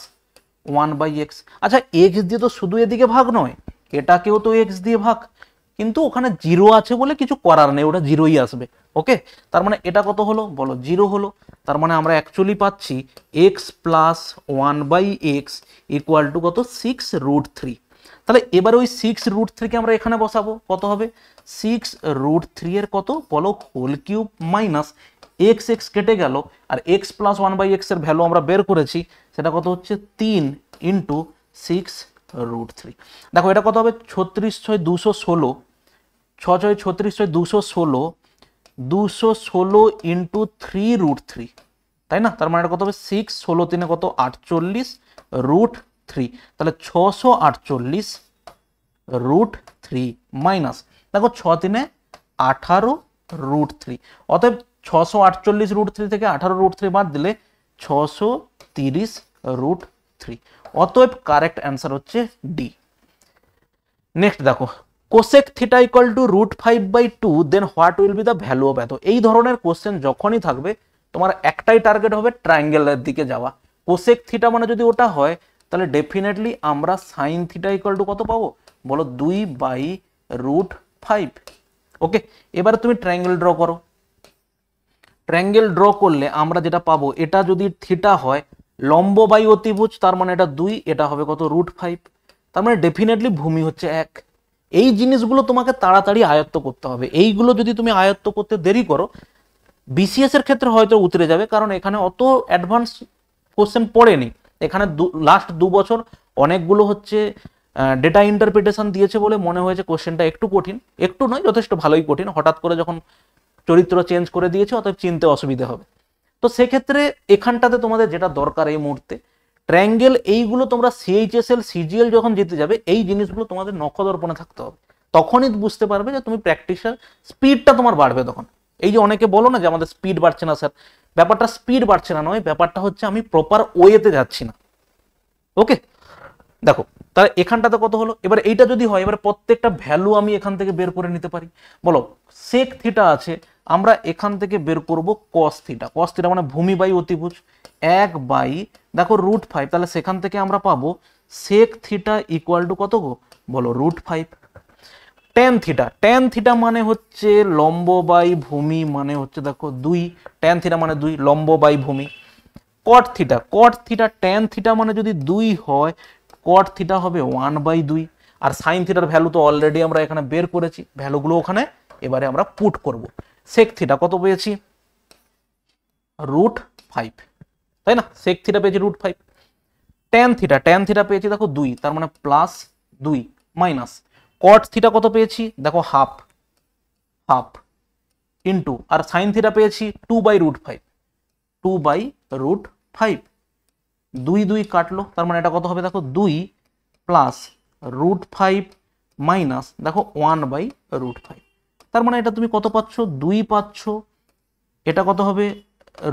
ওয়ান বাই এক্স আচ্ছা এক্স দিয়ে তো শুধু এদিকে ভাগ নয় এটাকেও তো এক্স দিয়ে ভাগ কিন্তু ওখানে জিরো আছে বলে কিছু করার নেই ওটা জিরোই আসবে ওকে তার মানে এটা কত হলো বলো জিরো হলো তার মানে আমরা অ্যাকচুয়ালি পাচ্ছি X plus one by X equal to কত সিক্স রুট থ্রি তাহলে এবার ওই সিক্স রুট থ্রিকে আমরা এখানে বসাবো কত হবে সিক্স রুট থ্রি এর কত বলো whole cube minus X X কেটে গেল আর X plus one by X এর ভ্যালু আমরা বের করেছি সেটা কত হচ্ছে তিন ইন্টু সিক্স রুট থ্রি দেখো এটা কত হবে ছত্রিশ ছয় দুশো ষোলো ছ ছয় ছত্রিশ ছয় দুশো ষোলো দুশো ষোলো ইন্টু থ্রি রুট থ্রি তাই না তার মানে এটা কত হবে সিক্স ষোলো তিনে কত আটচল্লিশ রুট থ্রি তাহলে ছশো আটচল্লিশ রুট থ্রি মাইনাস দেখো ছ अठारो আঠারো রুট থ্রি অতএব ছশো আটচল্লিশ রুট থ্রি থেকে আঠারো রুট থ্রি বাদ দিলে ছশো তিরিশ রুট থ্রি অতএব কারেক্ট অ্যান্সার হচ্ছে ডি নেক্সট দেখো cosec theta equal to root five by two then what will be the value of এত এই ধরনের কোশ্চেন যখনই থাকবে তোমার একটাই টার্গেট হবে ট্রায়াঙ্গেলের দিকে যাওয়া কোসেক থিটা মানে যদি ওটা হয় তাহলে ডেফিনেটলি আমরা সাইন থিটা ইকাল টু কত পাবো বলো দুই বাই রুট ফাইভ ওকে এবারে তুমি ট্রায়াঙ্গেল ড্র করো ট্রায়াঙ্গেল ড্র করলে আমরা যেটা পাবো এটা যদি থিটা হয় লম্ব বাই অতিভুজ তার মানে এটা দুই এটা হবে কত রুট ফাইভ তার মানে ডেফিনেটলি ভূমি হচ্ছে এক এই জিনিসগুলো তোমাকে তাড়াতাড়ি আয়ত্ত করতে হবে এইগুলো যদি তুমি আয়ত্ত করতে দেরি করো বিসিএস এর ক্ষেত্রে হয়তো উতরে যাবে কারণ এখানে অত অ্যাডভান্স কোশ্চেন পড়েনি এখানে লাস্ট দু বছর অনেকগুলো হচ্ছে ডেটা ইন্টারপ্রিটেশন দিয়েছে বলে মনে হয়েছে কোশ্চেনটা একটু কঠিন একটু নয় যথেষ্ট ভালোই কঠিন হঠাৎ করে যখন চরিত্র চেঞ্জ করে দিয়েছে অতএব চিনতে অসুবিধে হবে তো সেক্ষেত্রে এখানটাতে তোমাদের যেটা দরকার এই মুহূর্তে ট্রায়াঙ্গেল এইগুলো তোমরা সিএইচএসএল সিজিএল যখন যেতে যাবে এই জিনিসগুলো তোমাদের নক্ষদর্পণে থাকতে হবে তখনই বুঝতে পারবে যে তুমি প্র্যাকটিসের স্পিডটা তোমার বাড়বে তখন এই যে অনেকে বলো না যে আমাদের স্পিড বাড়ছে না স্যার ব্যাপারটা স্পিড বাড়ছে না নয় ব্যাপারটা হচ্ছে আমি প্রপার ওয়েতে যাচ্ছি না ওকে দেখো তাহলে এখানটাতে কত হলো এবার এইটা যদি হয় এবার প্রত্যেকটা ভ্যালু আমি এখান থেকে বের করে নিতে পারি বলো সেক থিটা আছে আমরা এখান থেকে বের করব কস থিটা কস থিটা মানে ভূমি বাই অতিভুজ এক বাই দেখো রুট ফাইভ তাহলে সেখান থেকে আমরা পাবো সেক থিটা ইকুয়াল টু কত গো বলো root five tan theta tan theta মানে হচ্ছে লম্ব বাই ভূমি মানে হচ্ছে দেখো দুই টেন থিটা মানে দুই লম্ব বাই ভূমি cot theta cot theta tan theta মানে যদি দুই হয় কট থিটা হবে ওয়ান বাই দুই আর সাইন থিটার ভ্যালু তো অলরেডি আমরা এখানে বের করেছি ভ্যালুগুলো ওখানে এবারে আমরা পুট করব সেক থিটা কত পেয়েছি রুট ফাইভ তাই না সেক থিটা পেয়েছি root five tan theta tan theta পেয়েছি দেখো দুই তার মানে প্লাস দুই মাইনাস কট থিটা কত পেয়েছি দেখো হাফ হাফ ইন্টু আর সাইন থিটা পেয়েছি two by root five two by root five দুই দুই কাটলো তার মানে এটা কত হবে দেখো দুই প্লাস রুট ফাইভ মাইনাস দেখো ওয়ান বাই রুট ফাইভ তার মানে এটা তুমি কত পাচ্ছ দুই পাচ্ছ এটা কত হবে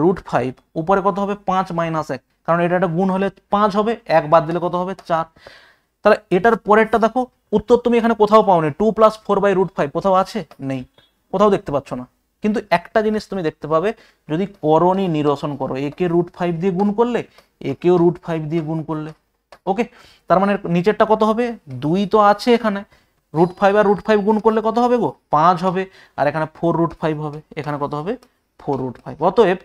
রুট ফাইভ উপরে কত হবে পাঁচ মাইনাস এক কারণ এটা একটা গুণ হলে পাঁচ হবে এক বাদ দিলে কত হবে চার তাহলে এটার পরেরটা দেখো উত্তর তুমি এখানে কোথাও পাও নি two plus four by root five কোথাও আছে নেই কোথাও দেখতে পাচ্ছ না কিন্তু একটা জিনিস তুমি দেখতে পাবে যদি করণী নিরসন করো একে রুট ফাইভ দিয়ে গুণ করলে একেও রুট ফাইভ দিয়ে গুণ করলে ওকে তার মানে নিচেরটা কত হবে দুই তো আছে এখানে রুট ফাইভ আর রুট ফাইভ গুণ করলে কত হবে গো পাঁচ হবে আর এখানে ফোর রুট ফাইভ হবে এখানে কত হবে ফোর রুট ফাইভ অতএব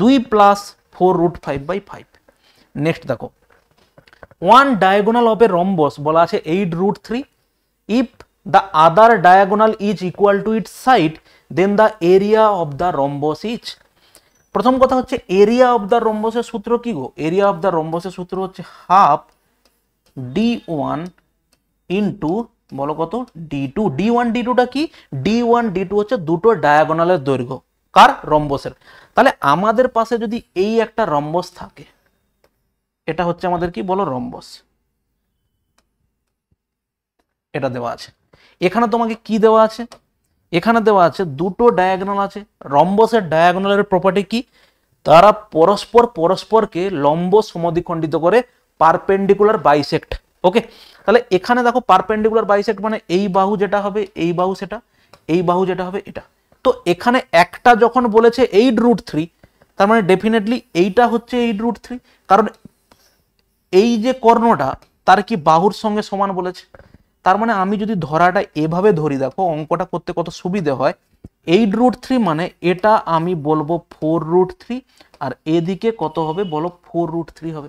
দুই plus four root five by five next দেখো one diagonal of a rhombus বলা আছে eight root three if the other diagonal is equal to it side then the area of the rhombus is প্রথম কথা হচ্ছে এরিয়া অফ দ্য রম্বসের সূত্র কি গো এরিয়া অফ দ্য রম্বসের সূত্র হচ্ছে হাফ ডি ওয়ান ইন্টু বলো কত D two D one D টুটা কি ডি ওয়ান ডি টু হচ্ছে দুটো ডায়াগোনালের দৈর্ঘ্য কার রম্বসের তাহলে আমাদের পাশে যদি এই একটা রম্বস থাকে এটা হচ্ছে আমাদের কি বলো রম্বস এটা দেওয়া আছে এখানে তোমাকে কি দেওয়া আছে এখানে দেওয়া আছে দুটো ডায়াগনাল আছে রম্বসের ডায়াগনালের প্রপার্টি কি তারা পরস্পর পরস্পরকে লম্ব সমদিখণ্ডিত করে পারপেন্ডিকুলার বাইসেক্ট ওকে তাহলে এখানে দেখো পারপেন্ডিকুলার বাইসেক্ট মানে এই বাহু যেটা হবে এই বাহু সেটা এই বাহু যেটা হবে এটা তো এখানে একটা যখন বলেছে এইট রুট থ্রি তার মানে ডেফিনেটলি এইটা হচ্ছে এইট রুট থ্রি কারণ এই যে কর্ণটা তার কি বাহুর সঙ্গে সমান বলেছে তার মানে আমি যদি ধরাটা এভাবে ধরি দেখো অঙ্কটা করতে কত সুবিধে হয় এইট রুট থ্রি মানে এটা আমি বলবো ফোর রুট থ্রি আর এদিকে কত হবে বলো ফোর রুট থ্রি হবে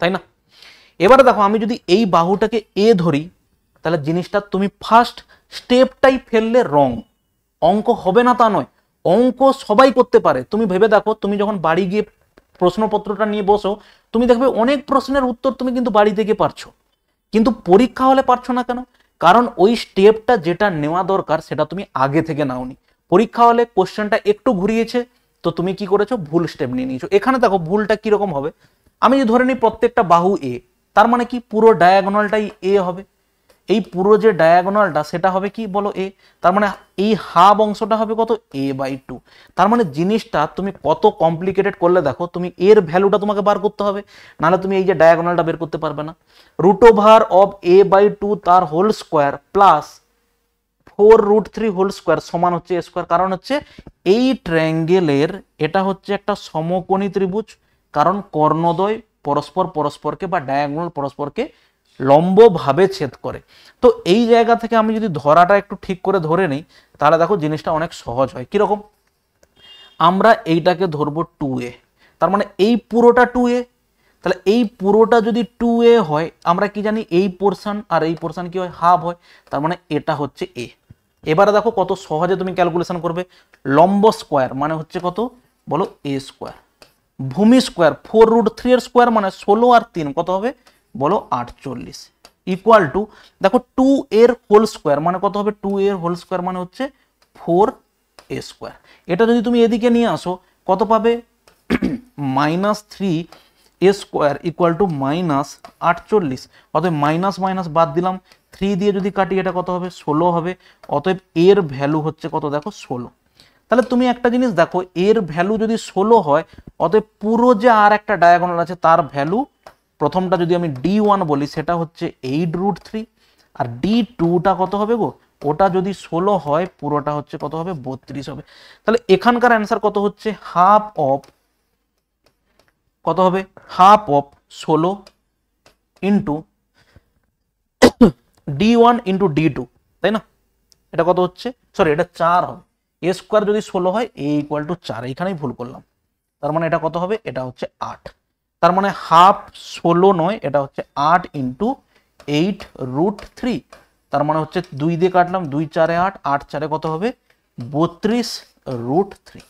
তাই না এবারে দেখো আমি যদি এই বাহুটাকে এ ধরি তাহলে জিনিসটা তুমি ফার্স্ট স্টেপটাই ফেললে রং অঙ্ক হবে না তা নয় অঙ্ক সবাই করতে পারে তুমি ভেবে দেখো তুমি যখন বাড়ি গিয়ে প্রশ্নপত্রটা নিয়ে বসো তুমি দেখবে অনেক প্রশ্নের উত্তর তুমি কিন্তু বাড়ি থেকে পারছো কিন্তু পরীক্ষা হলে পারছো না কেন কারণ ওই স্টেপটা যেটা নেওয়া দরকার সেটা তুমি আগে থেকে নাওনি পরীক্ষা হলে কোশ্চেনটা একটু ঘুরিয়েছে তো তুমি কি করেছো ভুল স্টেপ নিয়ে নিয়েছো এখানে দেখো ভুলটা কীরকম হবে আমি যে ধরে নিই প্রত্যেকটা বাহু এ তার মানে কি পুরো ডায়াগোনালটাই এ হবে এই পুরো যে ডায়াগোনালটা সেটা হবে কি বলো এ তার মানে এই হাফ অংশটা হবে কত এ বাই টু তার মানে জিনিসটা তুমি কত কমপ্লিকেটেড করলে দেখো তুমি এর ভ্যালুটা তোমাকে বার করতে হবে নাহলে তুমি এই যে ডায়াগোনালটা বের করতে পারবে না root over of A by two তার whole square plus four root three whole square সমান হচ্ছে এ স্কোয়ার কারণ হচ্ছে এই ট্র্যাঙ্গেলের এটা হচ্ছে একটা সমকোণী ত্রিভুজ কারণ কর্ণদ্বয় পরস্পর পরস্পরকে বা ডায়াগোনাল পরস্পরকে লম্বভাবে ছেদ করে তো এই জায়গা থেকে আমি যদি ধরাটা একটু ঠিক করে ধরে নিই তাহলে দেখো জিনিসটা অনেক সহজ হয় কীরকম আমরা এইটাকে ধরবো টু এ তার মানে এই পুরোটা টু এ তাহলে এই পুরোটা যদি টু এ হয় আমরা কি জানি এই পোর্শন আর এই পোর্শন কি হয় হাফ হয় তার মানে এটা হচ্ছে এ এবারে দেখো কত সহজে তুমি ক্যালকুলেশন করবে লম্ব স্কোয়ার মানে হচ্ছে কত বলো এ স্কোয়ার ভূমি স্কোয়ার ফোর রুট থ্রি এর স্কোয়ার মানে ষোলো আর তিন কত হবে বলো আটচল্লিশ ইকুয়াল টু দেখো টু এর হোল স্কোয়ার মানে কত হবে টু এর হোল স্কোয়ার মানে হচ্ছে ফোর এ স্কোয়ার এটা যদি তুমি এদিকে নিয়ে আসো কত পাবে minus three A square equal to minus আটচল্লিশ অতএব মাইনাস মাইনাস বাদ দিলাম থ্রি দিয়ে যদি কাটি এটা কত হবে ষোলো হবে অতএব এর ভ্যালু হচ্ছে কত দেখো ষোলো তাহলে তুমি একটা জিনিস দেখো এর ভ্যালু যদি ষোলো হয় অতএব পুরো যে আর একটা ডায়াগোনাল আছে তার ভ্যালু প্রথমটা যদি আমি ডি ওয়ান বলি সেটা হচ্ছে এইট রুট থ্রি আর ডি টুটা কত হবে গো ওটা যদি ষোলো হয় পুরোটা হচ্ছে কত হবে বত্রিশ হবে তাহলে এখানকার অ্যান্সার কত হচ্ছে হাফ অফ কত হবে হাফ অফ ষোলো into D one into D two তাই না এটা কত হচ্ছে সরি এটা চার হবে এ স্কোয়ার যদি ষোলো হয় এ ইকুয়াল টু চার এইখানেই ভুল করলাম তার মানে এটা কত হবে এটা হচ্ছে আট তার মানে হাফ ষোলো নয় এটা হচ্ছে আট ইন্টু এইট রুট থ্রি তার মানে হচ্ছে দুই দিয়ে কাটলাম দুই চারে আট আট চারে কত হবে বত্রিশ রুট থ্রি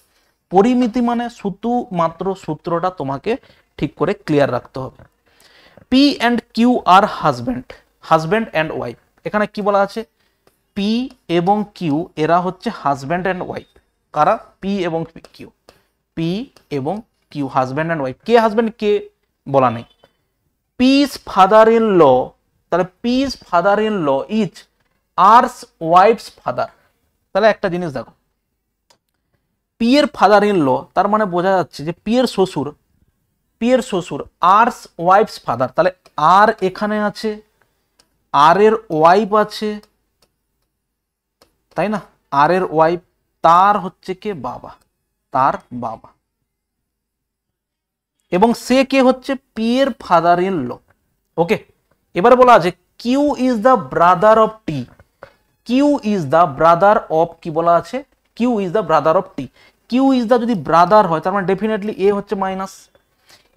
পরিমিতি মানে শুধু মাত্র সূত্রটা তোমাকে ঠিক করে ক্লিয়ার রাখতে হবে পি অ্যান্ড কিউ আর হাজব্যান্ড হাজব্যান্ড অ্যান্ড ওয়াইফ এখানে কি বলা আছে পি এবং কিউ এরা হচ্ছে হাজব্যান্ড অ্যান্ড ওয়াইফ কারা পি এবং কিউ পি এবং কিউ হাজব্যান্ড অ্যান্ড ওয়াইফ কে হাজব্যান্ড কে বলা নেই পিস ফাদার ইন ল তাহলে P's father in law is R's wife's father তাহলে একটা জিনিস দেখো পিয়ের ফাদার ইন ল তার মানে বোঝা যাচ্ছে যে পিয়ের শ্বশুর পিয়ের শ্বশুর আর্স ওয়াইফস ফাদার তাহলে আর এখানে আছে আর এর ওয়াইফ আছে তাই না আর এর ওয়াইফ তার হচ্ছে কে বাবা তার বাবা এবং সে কে হচ্ছে পি এর ফাদার ইন ল ওকে এবার বলা আছে Q is the brother of T Q is the brother of কি বলা আছে Q is the brother of T Q is the যদি ব্রাদার হয় তার মানে ডেফিনেটলি এ হচ্ছে মাইনাস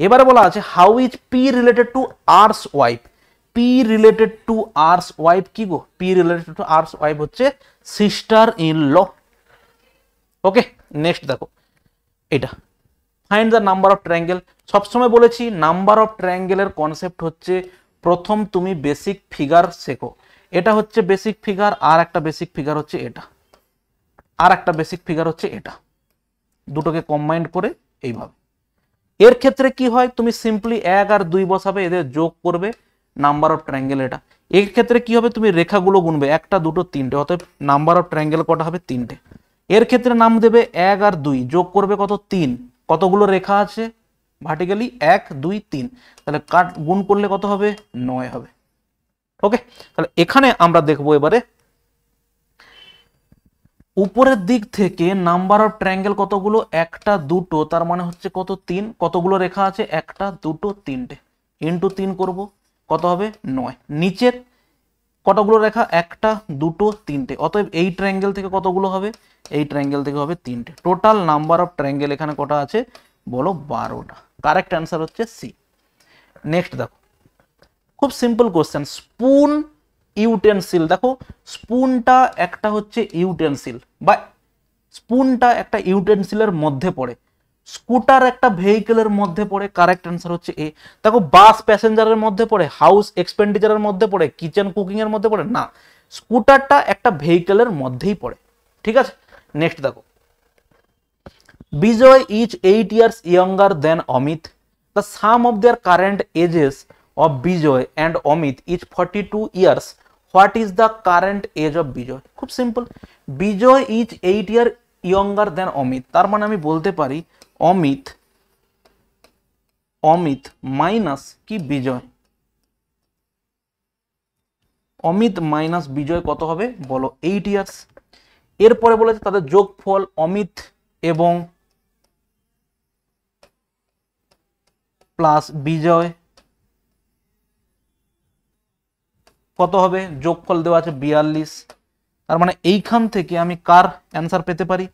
এবারে বলা আছে how is P related to R's wife P related to R's wife কি গো P related to R's wife হচ্ছে sister in law okay next দেখো এটা find the number of triangle সবসময় বলেছি নাম্বার অফ ট্রাঙ্গেলের কনসেপ্ট হচ্ছে প্রথম তুমি বেসিক ফিগার শেখো এটা হচ্ছে বেসিক ফিগার আর একটা বেসিক ফিগার হচ্ছে এটা আর একটা বেসিক ফিগার হচ্ছে এটা দুটোকে কম্বাইন্ড করে এইভাবে এর ক্ষেত্রে কি হয় তুমি সিম্পলি এক আর দুই বসাবে এদের যোগ করবে নাম্বার অফ ট্রাঙ্গেল এটা এর ক্ষেত্রে কি হবে তুমি রেখাগুলো গুনবে একটা দুটো তিনটে অতএব নাম্বার অফ ট্রাঙ্গেল কটা হবে তিনটে এর ক্ষেত্রে নাম দেবে এক আর দুই যোগ করবে কত তিন কতগুলো রেখা আছে ভার্টিক্যালি এক দুই তিন তাহলে কাট গুণ করলে কত হবে নয় হবে ওকে তাহলে এখানে আমরা দেখব এবারে উপরের দিক থেকে নাম্বার অফ ট্রায়াঙ্গেল কতগুলো একটা দুটো তার মানে হচ্ছে কত তিন কতগুলো রেখা আছে একটা দুটো তিনটে ইন্টু তিন করব কত হবে নয় নিচের কতগুলো রেখা একটা দুটো তিনটে অতএব এই ট্র্যাঙ্গেল থেকে কতগুলো হবে এই ট্রাঙ্গেল থেকে হবে তিনটে টোটাল নাম্বার অফ ট্র্যাঙ্গেল এখানে কটা আছে বলো বারোটা কারেক্ট অ্যান্সার হচ্ছে সি নেক্সট দেখো খুব সিম্পল কোশ্চেন স্পুন ইউটেন্সিল দেখো স্পুনটা একটা হচ্ছে ইউটেন্সিল বা স্পুনটা একটা ইউটেন্সিলের মধ্যে পড়ে স্কুটার একটা ভেহিকেলের মধ্যে পড়ে কারেক্ট অ্যান্সার হচ্ছে এ দেখো বাস প্যাসেঞ্জারের মধ্যে পড়ে হাউস এক্সপেন্ডিচারের মধ্যে পড়ে কিচেন কুকিংয়ের মধ্যে পড়ে না স্কুটারটা একটা ভেহিকেলের মধ্যেই পড়ে ঠিক আছে নেক্সট দেখো Vijay is eight years younger than Amit the sum of their current ages of Vijay and Amit is forty two years what is the current age of Vijay খুব simple Vijay is eight year younger than Amit তার মানে আমি বলতে পারি অমিত অমিত মাইনাস কি বিজয় অমিত মাইনাস বিজয় কত হবে বলো এইট ইয়ার্স এরপরে বলেছে তাদের যোগফল অমিত এবং প্লাস বিজয় কত হবে যোগফল দেওয়া আছে বিয়াল্লিশ তার মানে এইখান থেকে আমি কার অ্যান্সার পেতে পারি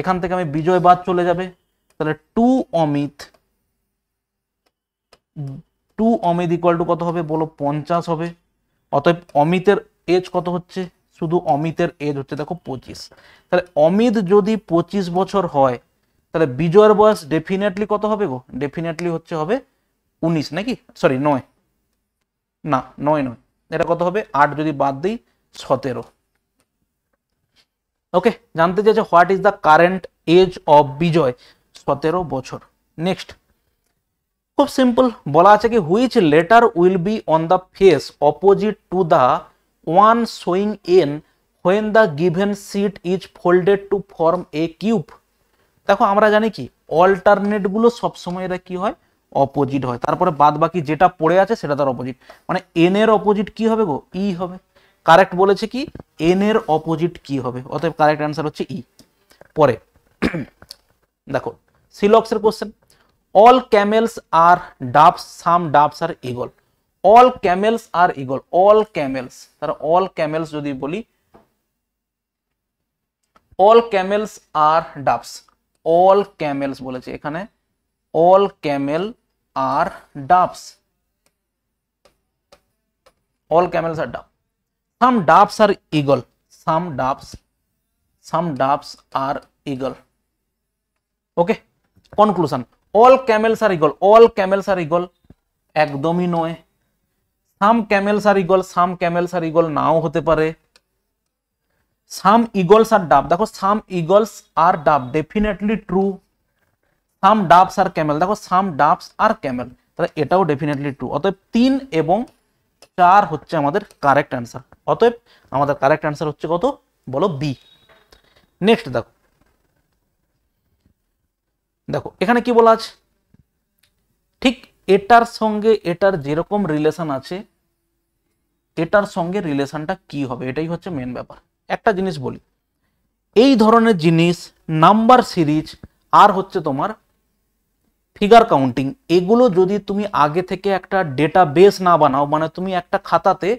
এখান থেকে আমি বিজয় বাদ চলে যাবে তাহলে two Amit two Amit equal to কত হবে বলো পঞ্চাশ হবে অতএব অমিতের এজ কত হচ্ছে শুধু অমিতের এজ হচ্ছে দেখো পঁচিশ তাহলে অমিত যদি পঁচিশ বছর হয় তাহলে বিজয়ের বয়স ডেফিনেটলি কত হবে গো ডেফিনেটলি হচ্ছে হবে উনিশ নাকি সরি নয় না নয় নয় এটা কত হবে আট যদি বাদ দিই সতেরো ওকে জানতে চাইছে what is the current age of Vijay সতেরো বছর নেক্সট খুব সিম্পল বলা আছে কি which letter will be on the face opposite to the one showing N when the given sheet is folded to form a cube দেখো আমরা জানি কি অল্টারনেটগুলো সবসময় এরা কি হয় অপোজিট হয় তারপরে বাদ বাকি যেটা পড়ে আছে সেটা তার অপোজিট মানে এন এর অপোজিট কি হবে গো ই e হবে কারেক্ট বলেছে কি এন এর অপোজিট কি হবে অতএব কারেক্ট অ্যান্সার হচ্ছে ই e। পরে দেখো सिलोक्सर question all camels are doves some doves are eagle all camels are eagle all camels তার অল ক্যামেলস যদি বলি all camels are doves all camels বলেছে এখানে all camel are doves all camels are dove some doves are eagle some doves some doves are eagle okay conclusion all camels are eagle all camels are eagle একদমই নয় some camels are eagle some camels are eagle নাও হতে পারে সাম ইগলস আর ডাব দেখো সাম eagles are dove definitely true some doves are camel দেখো সাম ডাবস আর ক্যামেল তাহলে এটাও ডেফিনেটলি ট্রু অতএব তিন এবং চার হচ্ছে আমাদের কারেক্ট অ্যান্সার অতএব আমাদের কারেক্ট অ্যান্সার হচ্ছে কত বলো বি নেক্সট দেখো দেখো এখানে কি বলা আছে ঠিক এটার সঙ্গে এটার যেরকম রিলেশন আছে এটার সঙ্গে রিলেশনটা কি হবে এটাই হচ্ছে মেন ব্যাপার একটা জিনিস বলি এই ধরনের জিনিস নাম্বার সিরিজ আর হচ্ছে তোমার ফিগার কাউন্টিং এগুলো যদি তুমি আগে থেকে একটা ডেটা বেস না বানাও মানে তুমি একটা খাতাতে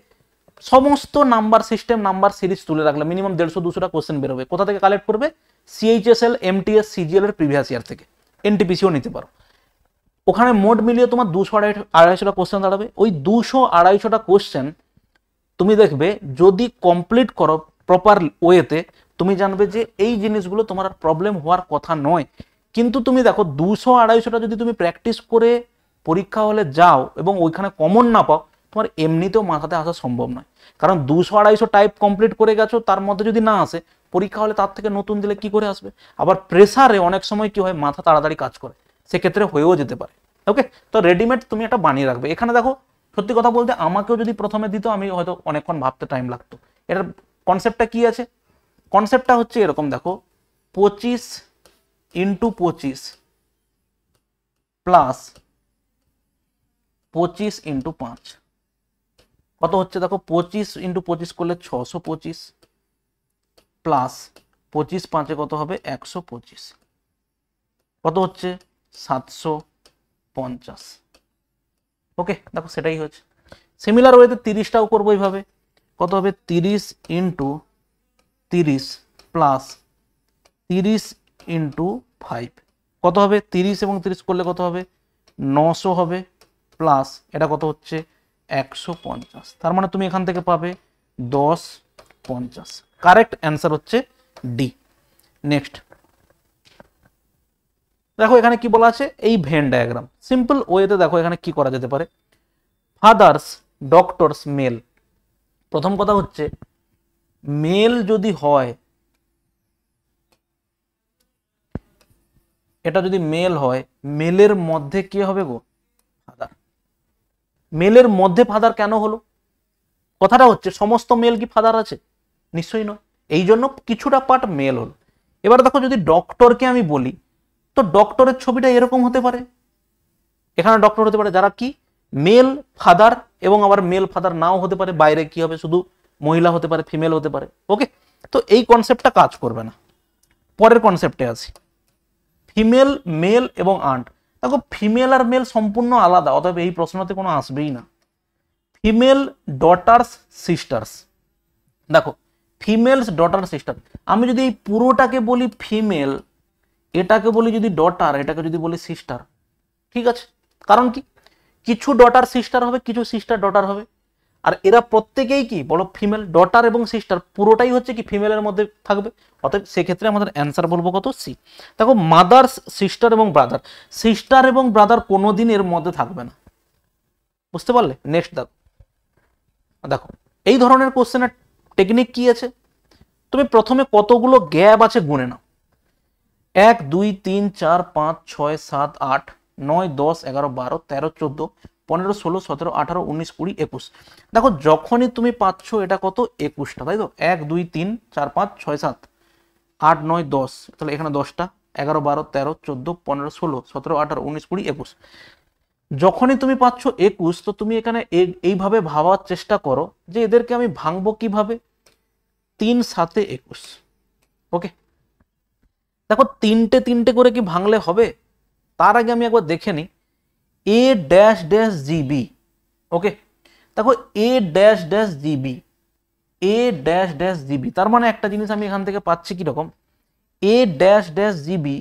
সমস্ত নাম্বার সিস্টেম নাম্বার সিরিজ তুলে রাখলে মিনিমাম দেড়শো দুশোটা কোশ্চেন বেরোবে কোথা থেকে কালেক্ট করবে সিএইচএসএল এমটিএস সিজিএল এর প্রিভিয়াস ইয়ার থেকে এনটিপিসিও নিতে পারো ওখানে মোট মিলিয়ে তোমার দুশো আড়াই আড়াইশোটা কোশ্চেন দাঁড়াবে ওই দুশো আড়াইশোটা কোশ্চেন তুমি দেখবে যদি কমপ্লিট করো প্রপার ওয়েতে তুমি জানবে যে এই জিনিসগুলো তোমার আর প্রবলেম হওয়ার কথা নয় কিন্তু তুমি দেখো দুশো আড়াইশোটা যদি তুমি প্র্যাকটিস করে পরীক্ষা হলে যাও এবং ওইখানে কমন না পাও তোমার এমনিতেও মাথাতে আসা সম্ভব নয় কারণ দুশো আড়াইশো টাইপ কমপ্লিট করে গেছো তার মধ্যে যদি না আসে পরীক্ষা হলে তার থেকে নতুন দিলে কি করে আসবে আবার প্রেসারে অনেক সময় কি হয় মাথা তাড়াতাড়ি কাজ করে সেক্ষেত্রে হয়েও যেতে পারে ওকে তো রেডিমেড তুমি একটা বানিয়ে রাখবে এখানে দেখো সত্যি কথা বলতে আমাকেও যদি প্রথমে দিত আমি হয়তো অনেকক্ষণ ভাবতে টাইম লাগতো এটার কনসেপ্টটা কি আছে কনসেপ্টটা হচ্ছে এরকম দেখো পঁচিশ ইন্টু পঁচিশ প্লাস পঁচিশ ইন্টু পাঁচ কত হচ্ছে দেখো পঁচিশ ইন্টু পঁচিশ করলে ছশো পঁচিশ প্লাস পঁচিশ পাঁচে কত হবে একশো পঁচিশ কত হচ্ছে সাতশো পঞ্চাশ ওকে দেখো সেটাই হচ্ছে সিমিলার ওয়েতে তিরিশটাও করবো এইভাবে কত হবে তিরিশ ইন্টু তিরিশ প্লাস তিরিশ ইন্টু ফাইভ কত হবে তিরিশ এবং তিরিশ করলে কত হবে নশো হবে প্লাস এটা কত হচ্ছে একশো পঞ্চাশ তার মানে তুমি এখান থেকে পাবে দশ পঞ্চাশ কারেক্ট অ্যান্সার হচ্ছে ডি নেক্সট দেখো এখানে কি বলা আছে এই ভেন ডায়াগ্রাম সিম্পল ওয়েতে দেখো এখানে কি করা যেতে পারে ফাদার্স ডক্টরস মেল প্রথম কথা হচ্ছে মেল যদি হয় এটা যদি মেল হয় মেলের মধ্যে কি হবে গো ফাদার মেলের মধ্যে ফাদার কেন হলো কথাটা হচ্ছে সমস্ত মেল কি ফাদার আছে নিশ্চয়ই নয় এই জন্য কিছুটা পার্ট মেল হল এবার দেখো যদি ডক্টরকে আমি বলি তো ডক্টরের ছবিটা এরকম হতে পারে এখানে ডক্টর হতে পারে যারা কি মেল ফাদার এবং আবার মেল ফাদার নাও হতে পারে বাইরে কি হবে শুধু মহিলা হতে পারে ফিমেল হতে পারে ওকে তো এই কনসেপ্টটা কাজ করবে না পরের কনসেপ্টে আছি ফিমেল মেল এবং আন্ট দেখো ফিমেল আর মেল সম্পূর্ণ আলাদা অতএব এই প্রশ্নতে কোনো আসবেই না ফিমেল ডটার্স সিস্টার্স দেখো ফিমেলস ডটার সিস্টেম আমি যদি এই পুরোটাকে বলি ফিমেল এটাকে বলি যদি ডটার এটাকে যদি বলি সিস্টার ঠিক আছে কারণ কি কিছু ডটার সিস্টার হবে কিছু সিস্টার ডটার হবে আর এরা প্রত্যেকেই কি বলো ফিমেল ডটার এবং সিস্টার পুরোটাই হচ্ছে কি ফিমেলের মধ্যে থাকবে অতএব সেক্ষেত্রে আমাদের অ্যান্সার বলবো কত সি দেখো মাদার্স সিস্টার এবং ব্রাদার সিস্টার এবং ব্রাদার কোনো দিন এর মধ্যে থাকবে না বুঝতে পারলে নেক্সট দেখো দেখো এই ধরনের কোশ্চেনের টেকনিক কি আছে তুমি প্রথমে কতগুলো গ্যাপ আছে গুনে নাও এক দুই তিন চার পাঁচ ছয় সাত আট নয় দশ এগারো বারো তেরো চোদ্দো পনেরো ষোলো সতেরো আঠারো উনিশ কুড়ি একুশ দেখো যখনই তুমি পাচ্ছ এটা কত একুশটা তাই তো এক দুই তিন চার পাঁচ ছয় সাত আট নয় দশ তাহলে এখানে দশটা এগারো বারো তেরো চোদ্দো পনেরো ষোলো সতেরো আঠারো উনিশ কুড়ি একুশ যখনই তুমি পাচ্ছ একুশ তো তুমি এখানে এইভাবে ভাবার চেষ্টা করো যে এদেরকে আমি ভাঙবো কিভাবে তিন সাতে একুশ ওকে দেখো তিনটে তিনটে করে কি ভাঙলে হবে তার আগে আমি একবার দেখে নিই A dash dash GB okay দেখো A dash dash GB A dash dash GB তার মানে একটা জিনিস আমি এখান থেকে পাচ্ছি কিরকম A dash dash GB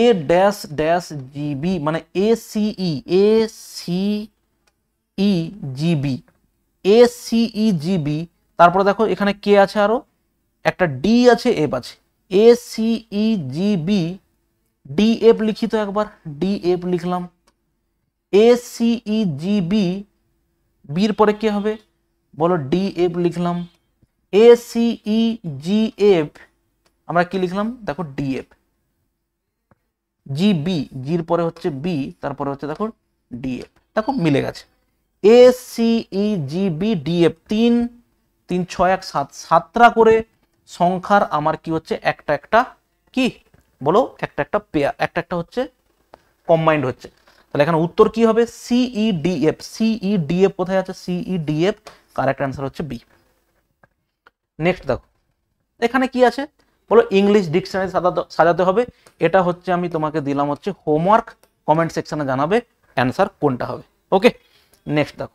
A dash dash GB মানে এ সিই এ সিই জিবি এ সিই জিবি তারপরে দেখো এখানে কে আছে আরও একটা ডি আছে এফ আছে এ সিই জিবি ডি এফ লিখি তো একবার ডি এফ লিখলাম এ সিই জিবি বির পরে কে হবে বলো ডি এফ লিখলাম এ সিই জি এফ আমরা কি লিখলাম দেখো ডি এফ জি বি জির পরে হচ্ছে বি তারপরে হচ্ছে দেখো ডিএফ দেখো মিলে গেছে এ সিই জি বি ডিএফ তিন তিন ছয় এক সাত সাতটা করে সংখ্যার আমার কি হচ্ছে একটা একটা কি বলো একটা একটা পেয়ার একটা একটা হচ্ছে কম্বাইন্ড হচ্ছে তাহলে এখানে উত্তর কি হবে সিই ডিএফ সিই ডিএফ কোথায় আছে সিই ডিএফ কারেক্ট অ্যান্সার হচ্ছে বি নেক্সট দেখো এখানে কি আছে বলো ইংলিশ ডিকশনারি সাজাতে হবে এটা হচ্ছে আমি তোমাকে দিলাম হচ্ছে হোমওয়ার্ক কমেন্ট সেকশনে জানাবে অ্যান্সার কোনটা হবে ওকে নেক্সট দেখো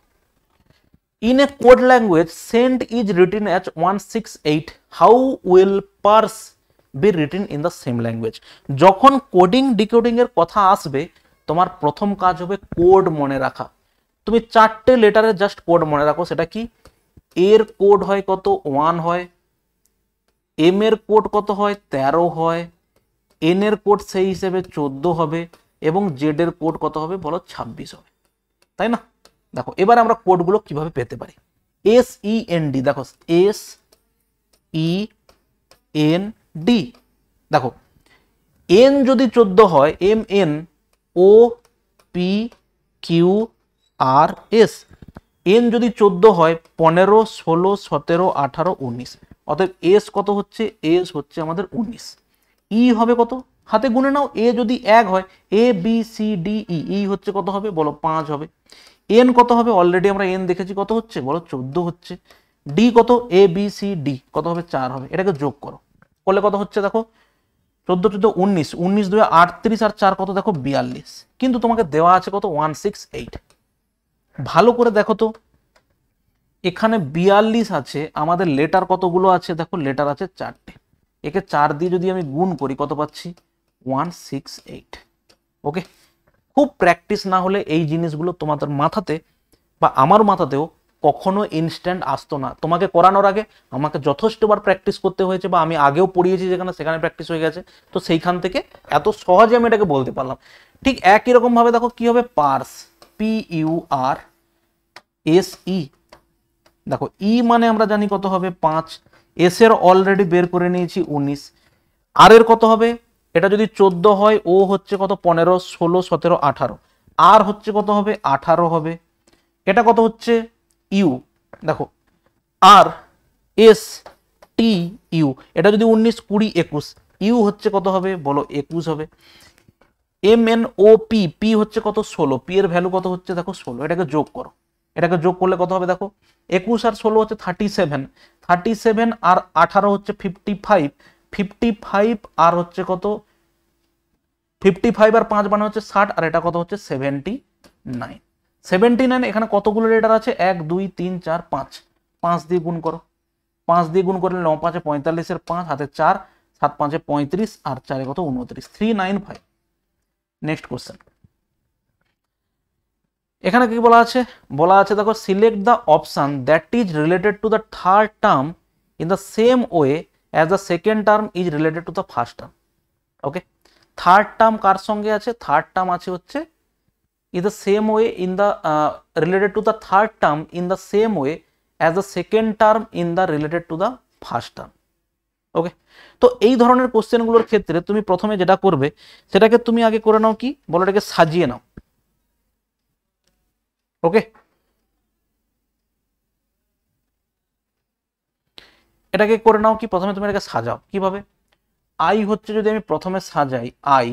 code language send is written is one six eight how will purse be written in the same language যখন কোডিং ডিকোডিং এর কথা আসবে তোমার প্রথম কাজ হবে কোড মনে রাখা তুমি চারটে লেটারে জাস্ট কোড মনে রাখো সেটা কি এর কোড হয় কত ওয়ান হয় এম এর কোড কত হয় ১৩ হয় এন এর কোড সেই হিসেবে চোদ্দো হবে এবং জেড এর কোড কত হবে বলো ২৬ হবে তাই না দেখো এবার আমরা কোডগুলো কিভাবে পেতে পারি এস ই এন ডি দেখো এস ই এন ডি দেখো এন যদি চোদ্দ হয় M N O P Q R S N যদি চোদ্দ হয় পনেরো ষোলো সতেরো আঠারো উনিশ অতএব এস কত হচ্ছে এস হচ্ছে আমাদের উনিশ ই e হবে কত হাতে গুনে নাও এ যদি এক হয় A B C D E E হচ্ছে কত হবে বলো পাঁচ হবে এন কত হবে অলরেডি আমরা এন দেখেছি কত হচ্ছে বলো চোদ্দ হচ্ছে ডি কত এ বি সি ডি কত হবে চার হবে এটাকে যোগ করো করলে কত হচ্ছে দেখো চোদ্দ চোদ্দ উনিশ উনিশ দুই আটত্রিশ আর চার কত দেখো বিয়াল্লিশ কিন্তু তোমাকে দেওয়া আছে কত ওয়ান সিক্স এইট ভালো করে দেখো তো এখানে বিয়াল্লিশ আছে আমাদের লেটার কতগুলো আছে দেখো লেটার আছে চারটে একে চার দিয়ে যদি আমি গুণ করি কত পাচ্ছি ওয়ান সিক্স এইট ওকে খুব প্র্যাকটিস না হলে এই জিনিসগুলো তোমাদের মাথাতে বা আমার মাথাতেও কখনো ইনস্ট্যান্ট আসতো না তোমাকে করানোর আগে আমাকে যথেষ্টবার প্র্যাকটিস করতে হয়েছে বা আমি আগেও পড়িয়েছি যেখানে সেখানে প্র্যাকটিস হয়ে গেছে তো সেইখান থেকে এত সহজে আমি এটাকে বলতে পারলাম ঠিক একই রকমভাবে দেখো কি হবে purse P U R S E দেখো ই e মানে আমরা জানি কত হবে পাঁচ এস এর অলরেডি বের করে নিয়েছি উনিশ আর এর কত হবে এটা যদি চোদ্দ হয় ও হচ্ছে কত পনেরো ষোলো সতেরো আঠারো আর হচ্ছে কত হবে আঠারো হবে এটা কত হচ্ছে ইউ দেখো আর এস টি ইউ এটা যদি উনিশ কুড়ি একুশ ইউ হচ্ছে কত হবে বলো একুশ হবে M N O P P হচ্ছে কত ষোলো পি এর ভ্যালু কত হচ্ছে দেখো ষোলো এটাকে যোগ করো এটাকে যোগ করলে কত হবে দেখো একুশ আর ষোলো হচ্ছে থার্টি সেভেন থার্টি সেভেন আর আঠারো হচ্ছে ফিফটি ফাইভ ফিফটি ফাইভ আর হচ্ছে কত ফিফটি ফাইভ আর পাঁচ মানে হচ্ছে ষাট আর এটা কত হচ্ছে সেভেন্টি নাইন সেভেন্টি নাইন এখানে কতগুলো রেটার আছে এক দুই তিন চার পাঁচ পাঁচ দিয়ে গুণ করো পাঁচ দিয়ে গুণ করলে ন পাঁচে পঁয়তাল্লিশের পাঁচ হাতে চার সাত পাঁচে পঁয়ত্রিশ আর চারে কত উনত্রিশ three nine five next question এখানে কি বলা আছে বলা আছে দেখো select the option that is related to the third term in the same way as the second term is related to the first term okay third term কার সঙ্গে আছে থার্ড টার্ম আছে হচ্ছে in the same way in the related to the third term in the same way as the second term in the related to the first term okay তো এই ধরনের কোশ্চেনগুলোর ক্ষেত্রে তুমি প্রথমে যেটা করবে সেটাকে তুমি আগে করে নাও কি বলো এটাকে সাজিয়ে নাও ওকে এটাকে করে নাও কি প্রথমে তুমি এটাকে সাজাও কিভাবে আই হচ্ছে যদি আমি প্রথমে সাজাই I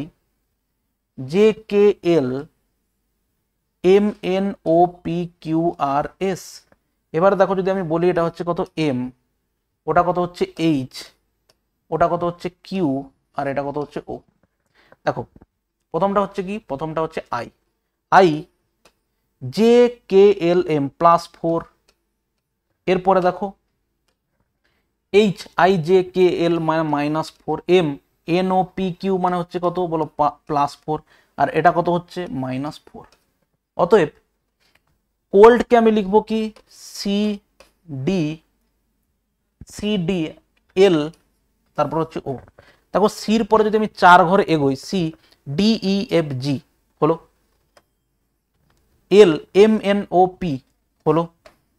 J K L M N O P Q R S এবার দেখো যদি আমি বলি এটা হচ্ছে কত এম ওটা কত হচ্ছে এইচ ওটা কত হচ্ছে কিউ আর এটা কত হচ্ছে ও দেখো প্রথমটা হচ্ছে কি প্রথমটা হচ্ছে I I J K L M plus four এরপরে দেখো H I J K L মানে minus four M N O P Q মানে হচ্ছে কত বলো প্লাস ফোর আর এটা কত হচ্ছে মাইনাস ফোর অতএব কোল্ডকে আমি লিখবো কি C D C D L তারপর হচ্ছে ও দেখো সির পরে যদি আমি চার ঘর এগোই C D E F G হলো L M N O P হলো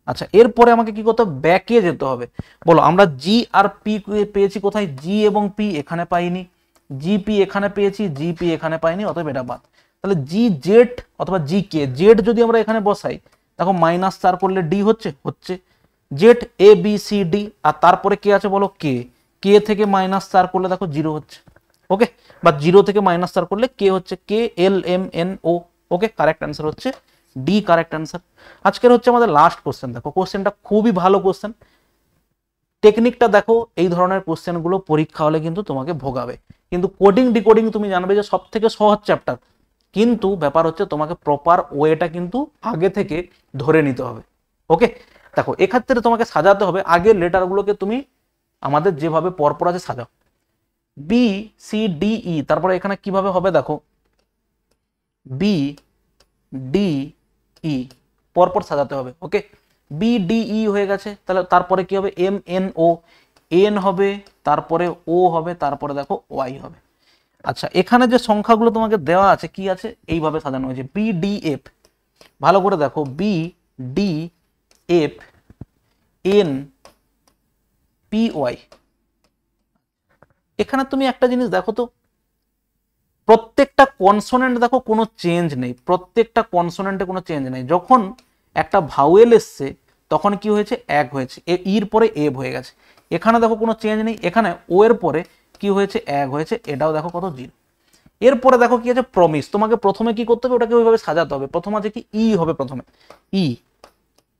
আচ্ছা এরপরে আমাকে কি করতে হবে ব্যাকে যেতে হবে বলো আমরা জি আর পি পেয়েছি কোথায় জি এবং পি এখানে পাইনি জিপি এখানে পেয়েছি জিপি এখানে পাইনি অতএব এটা বাদ তাহলে জি জেড অথবা জি কে জেড যদি আমরা এখানে বসাই দেখো মাইনাস চার করলে ডি হচ্ছে হচ্ছে Z A B C D আর তারপরে কে আছে বলো কে কে থেকে মাইনাস চার করলে দেখো জিরো হচ্ছে ওকে বা জিরো থেকে মাইনাস চার করলে কে হচ্ছে K L M N O okay correct answer হচ্ছে ডি কারেক্ট অ্যান্সার আজকের হচ্ছে আমাদের লাস্ট কোশ্চেন দেখো কোশ্চেনটা খুবই ভালো কোশ্চেন টেকনিকটা দেখো এই ধরনের কোশ্চেনগুলো পরীক্ষা হলে কিন্তু তোমাকে ভোগাবে কিন্তু কোডিং ডিকোডিং তুমি জানবে যে সব থেকে সহজ চ্যাপ্টার কিন্তু ব্যাপার হচ্ছে তোমাকে প্রপার ওয়েটা কিন্তু আগে থেকে ধরে নিতে হবে ওকে দেখো এক্ষেত্রে তোমাকে সাজাতে হবে আগের লেটারগুলোকে তুমি আমাদের যেভাবে পরপর আছে সাজাও বি সি ডি ই তারপরে এখানে কিভাবে হবে দেখো বি ডি ই e, পরপর সাজাতে হবে ওকে বি ডি ই হয়ে গেছে তাহলে তারপরে কি হবে এম এন ও এন হবে তারপরে ও হবে তারপরে দেখো ওয়াই হবে আচ্ছা এখানে যে সংখ্যাগুলো তোমাকে দেওয়া আছে কি আছে এইভাবে সাজানো হয়েছে বি ডি এফ ভালো করে দেখো B D F N P Y এখানে তুমি একটা জিনিস দেখো তো প্রত্যেকটা কনসোনেন্ট দেখো কোনো চেঞ্জ নেই প্রত্যেকটা কনসোনেন্টে কোনো চেঞ্জ নেই যখন একটা ভাওয়েল এসছে তখন কি হয়েছে এক হয়েছে এ ইর পরে এ হয়ে গেছে এখানে দেখো কোনো চেঞ্জ নেই এখানে ও এর পরে কি হয়েছে এক হয়েছে এটাও দেখো কত জিরো এরপরে দেখো কি আছে প্রমিস তোমাকে প্রথমে কি করতে হবে ওটাকে ওইভাবে সাজাতে হবে প্রথম আছে কি ই হবে প্রথমে ই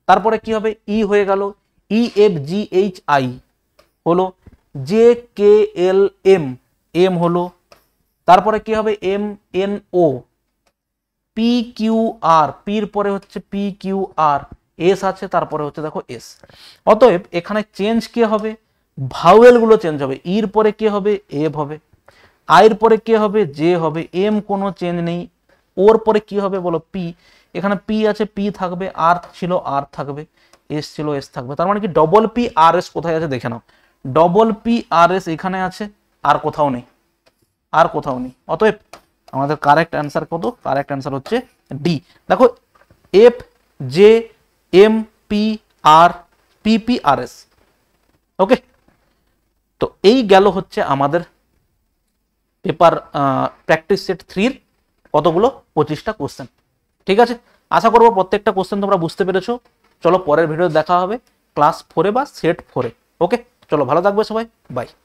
তারপরে কি হবে ই হয়ে গেল E F G H I হলো J K L M M হলো তারপরে কি হবে M N O P Q R পির পরে হচ্ছে পি কিউ আর এস আছে তারপরে হচ্ছে দেখো এস অতএব এখানে চেঞ্জ কি হবে ভাওয়েলগুলো চেঞ্জ হবে ইর পরে কি হবে এভ হবে আয়ের পরে কে হবে জে হবে এম কোনো চেঞ্জ নেই ওর পরে কি হবে বলো পি এখানে পি আছে পি থাকবে আর ছিল আর থাকবে এস ছিল এস থাকবে তার মানে কি ডবল পি আর এস কোথায় আছে দেখে নাও ডবল পি আর এস এখানে আছে আর কোথাও নেই আর কোথাও নেই অতএব আমাদের কারেক্ট অ্যান্সার কত কারেক্ট অ্যান্সার হচ্ছে ডি দেখো F J M P R PPRS okay তো এই গেল হচ্ছে আমাদের পেপার প্র্যাকটিস সেট থ্রির কতগুলো পঁচিশটা কোশ্চেন ঠিক আছে আশা করবো প্রত্যেকটা কোশ্চেন তোমরা বুঝতে পেরেছো চলো পরের ভিডিও দেখা হবে ক্লাস ফোরে বা সেট ফোরে ওকে চলো ভালো থাকবে সবাই বাই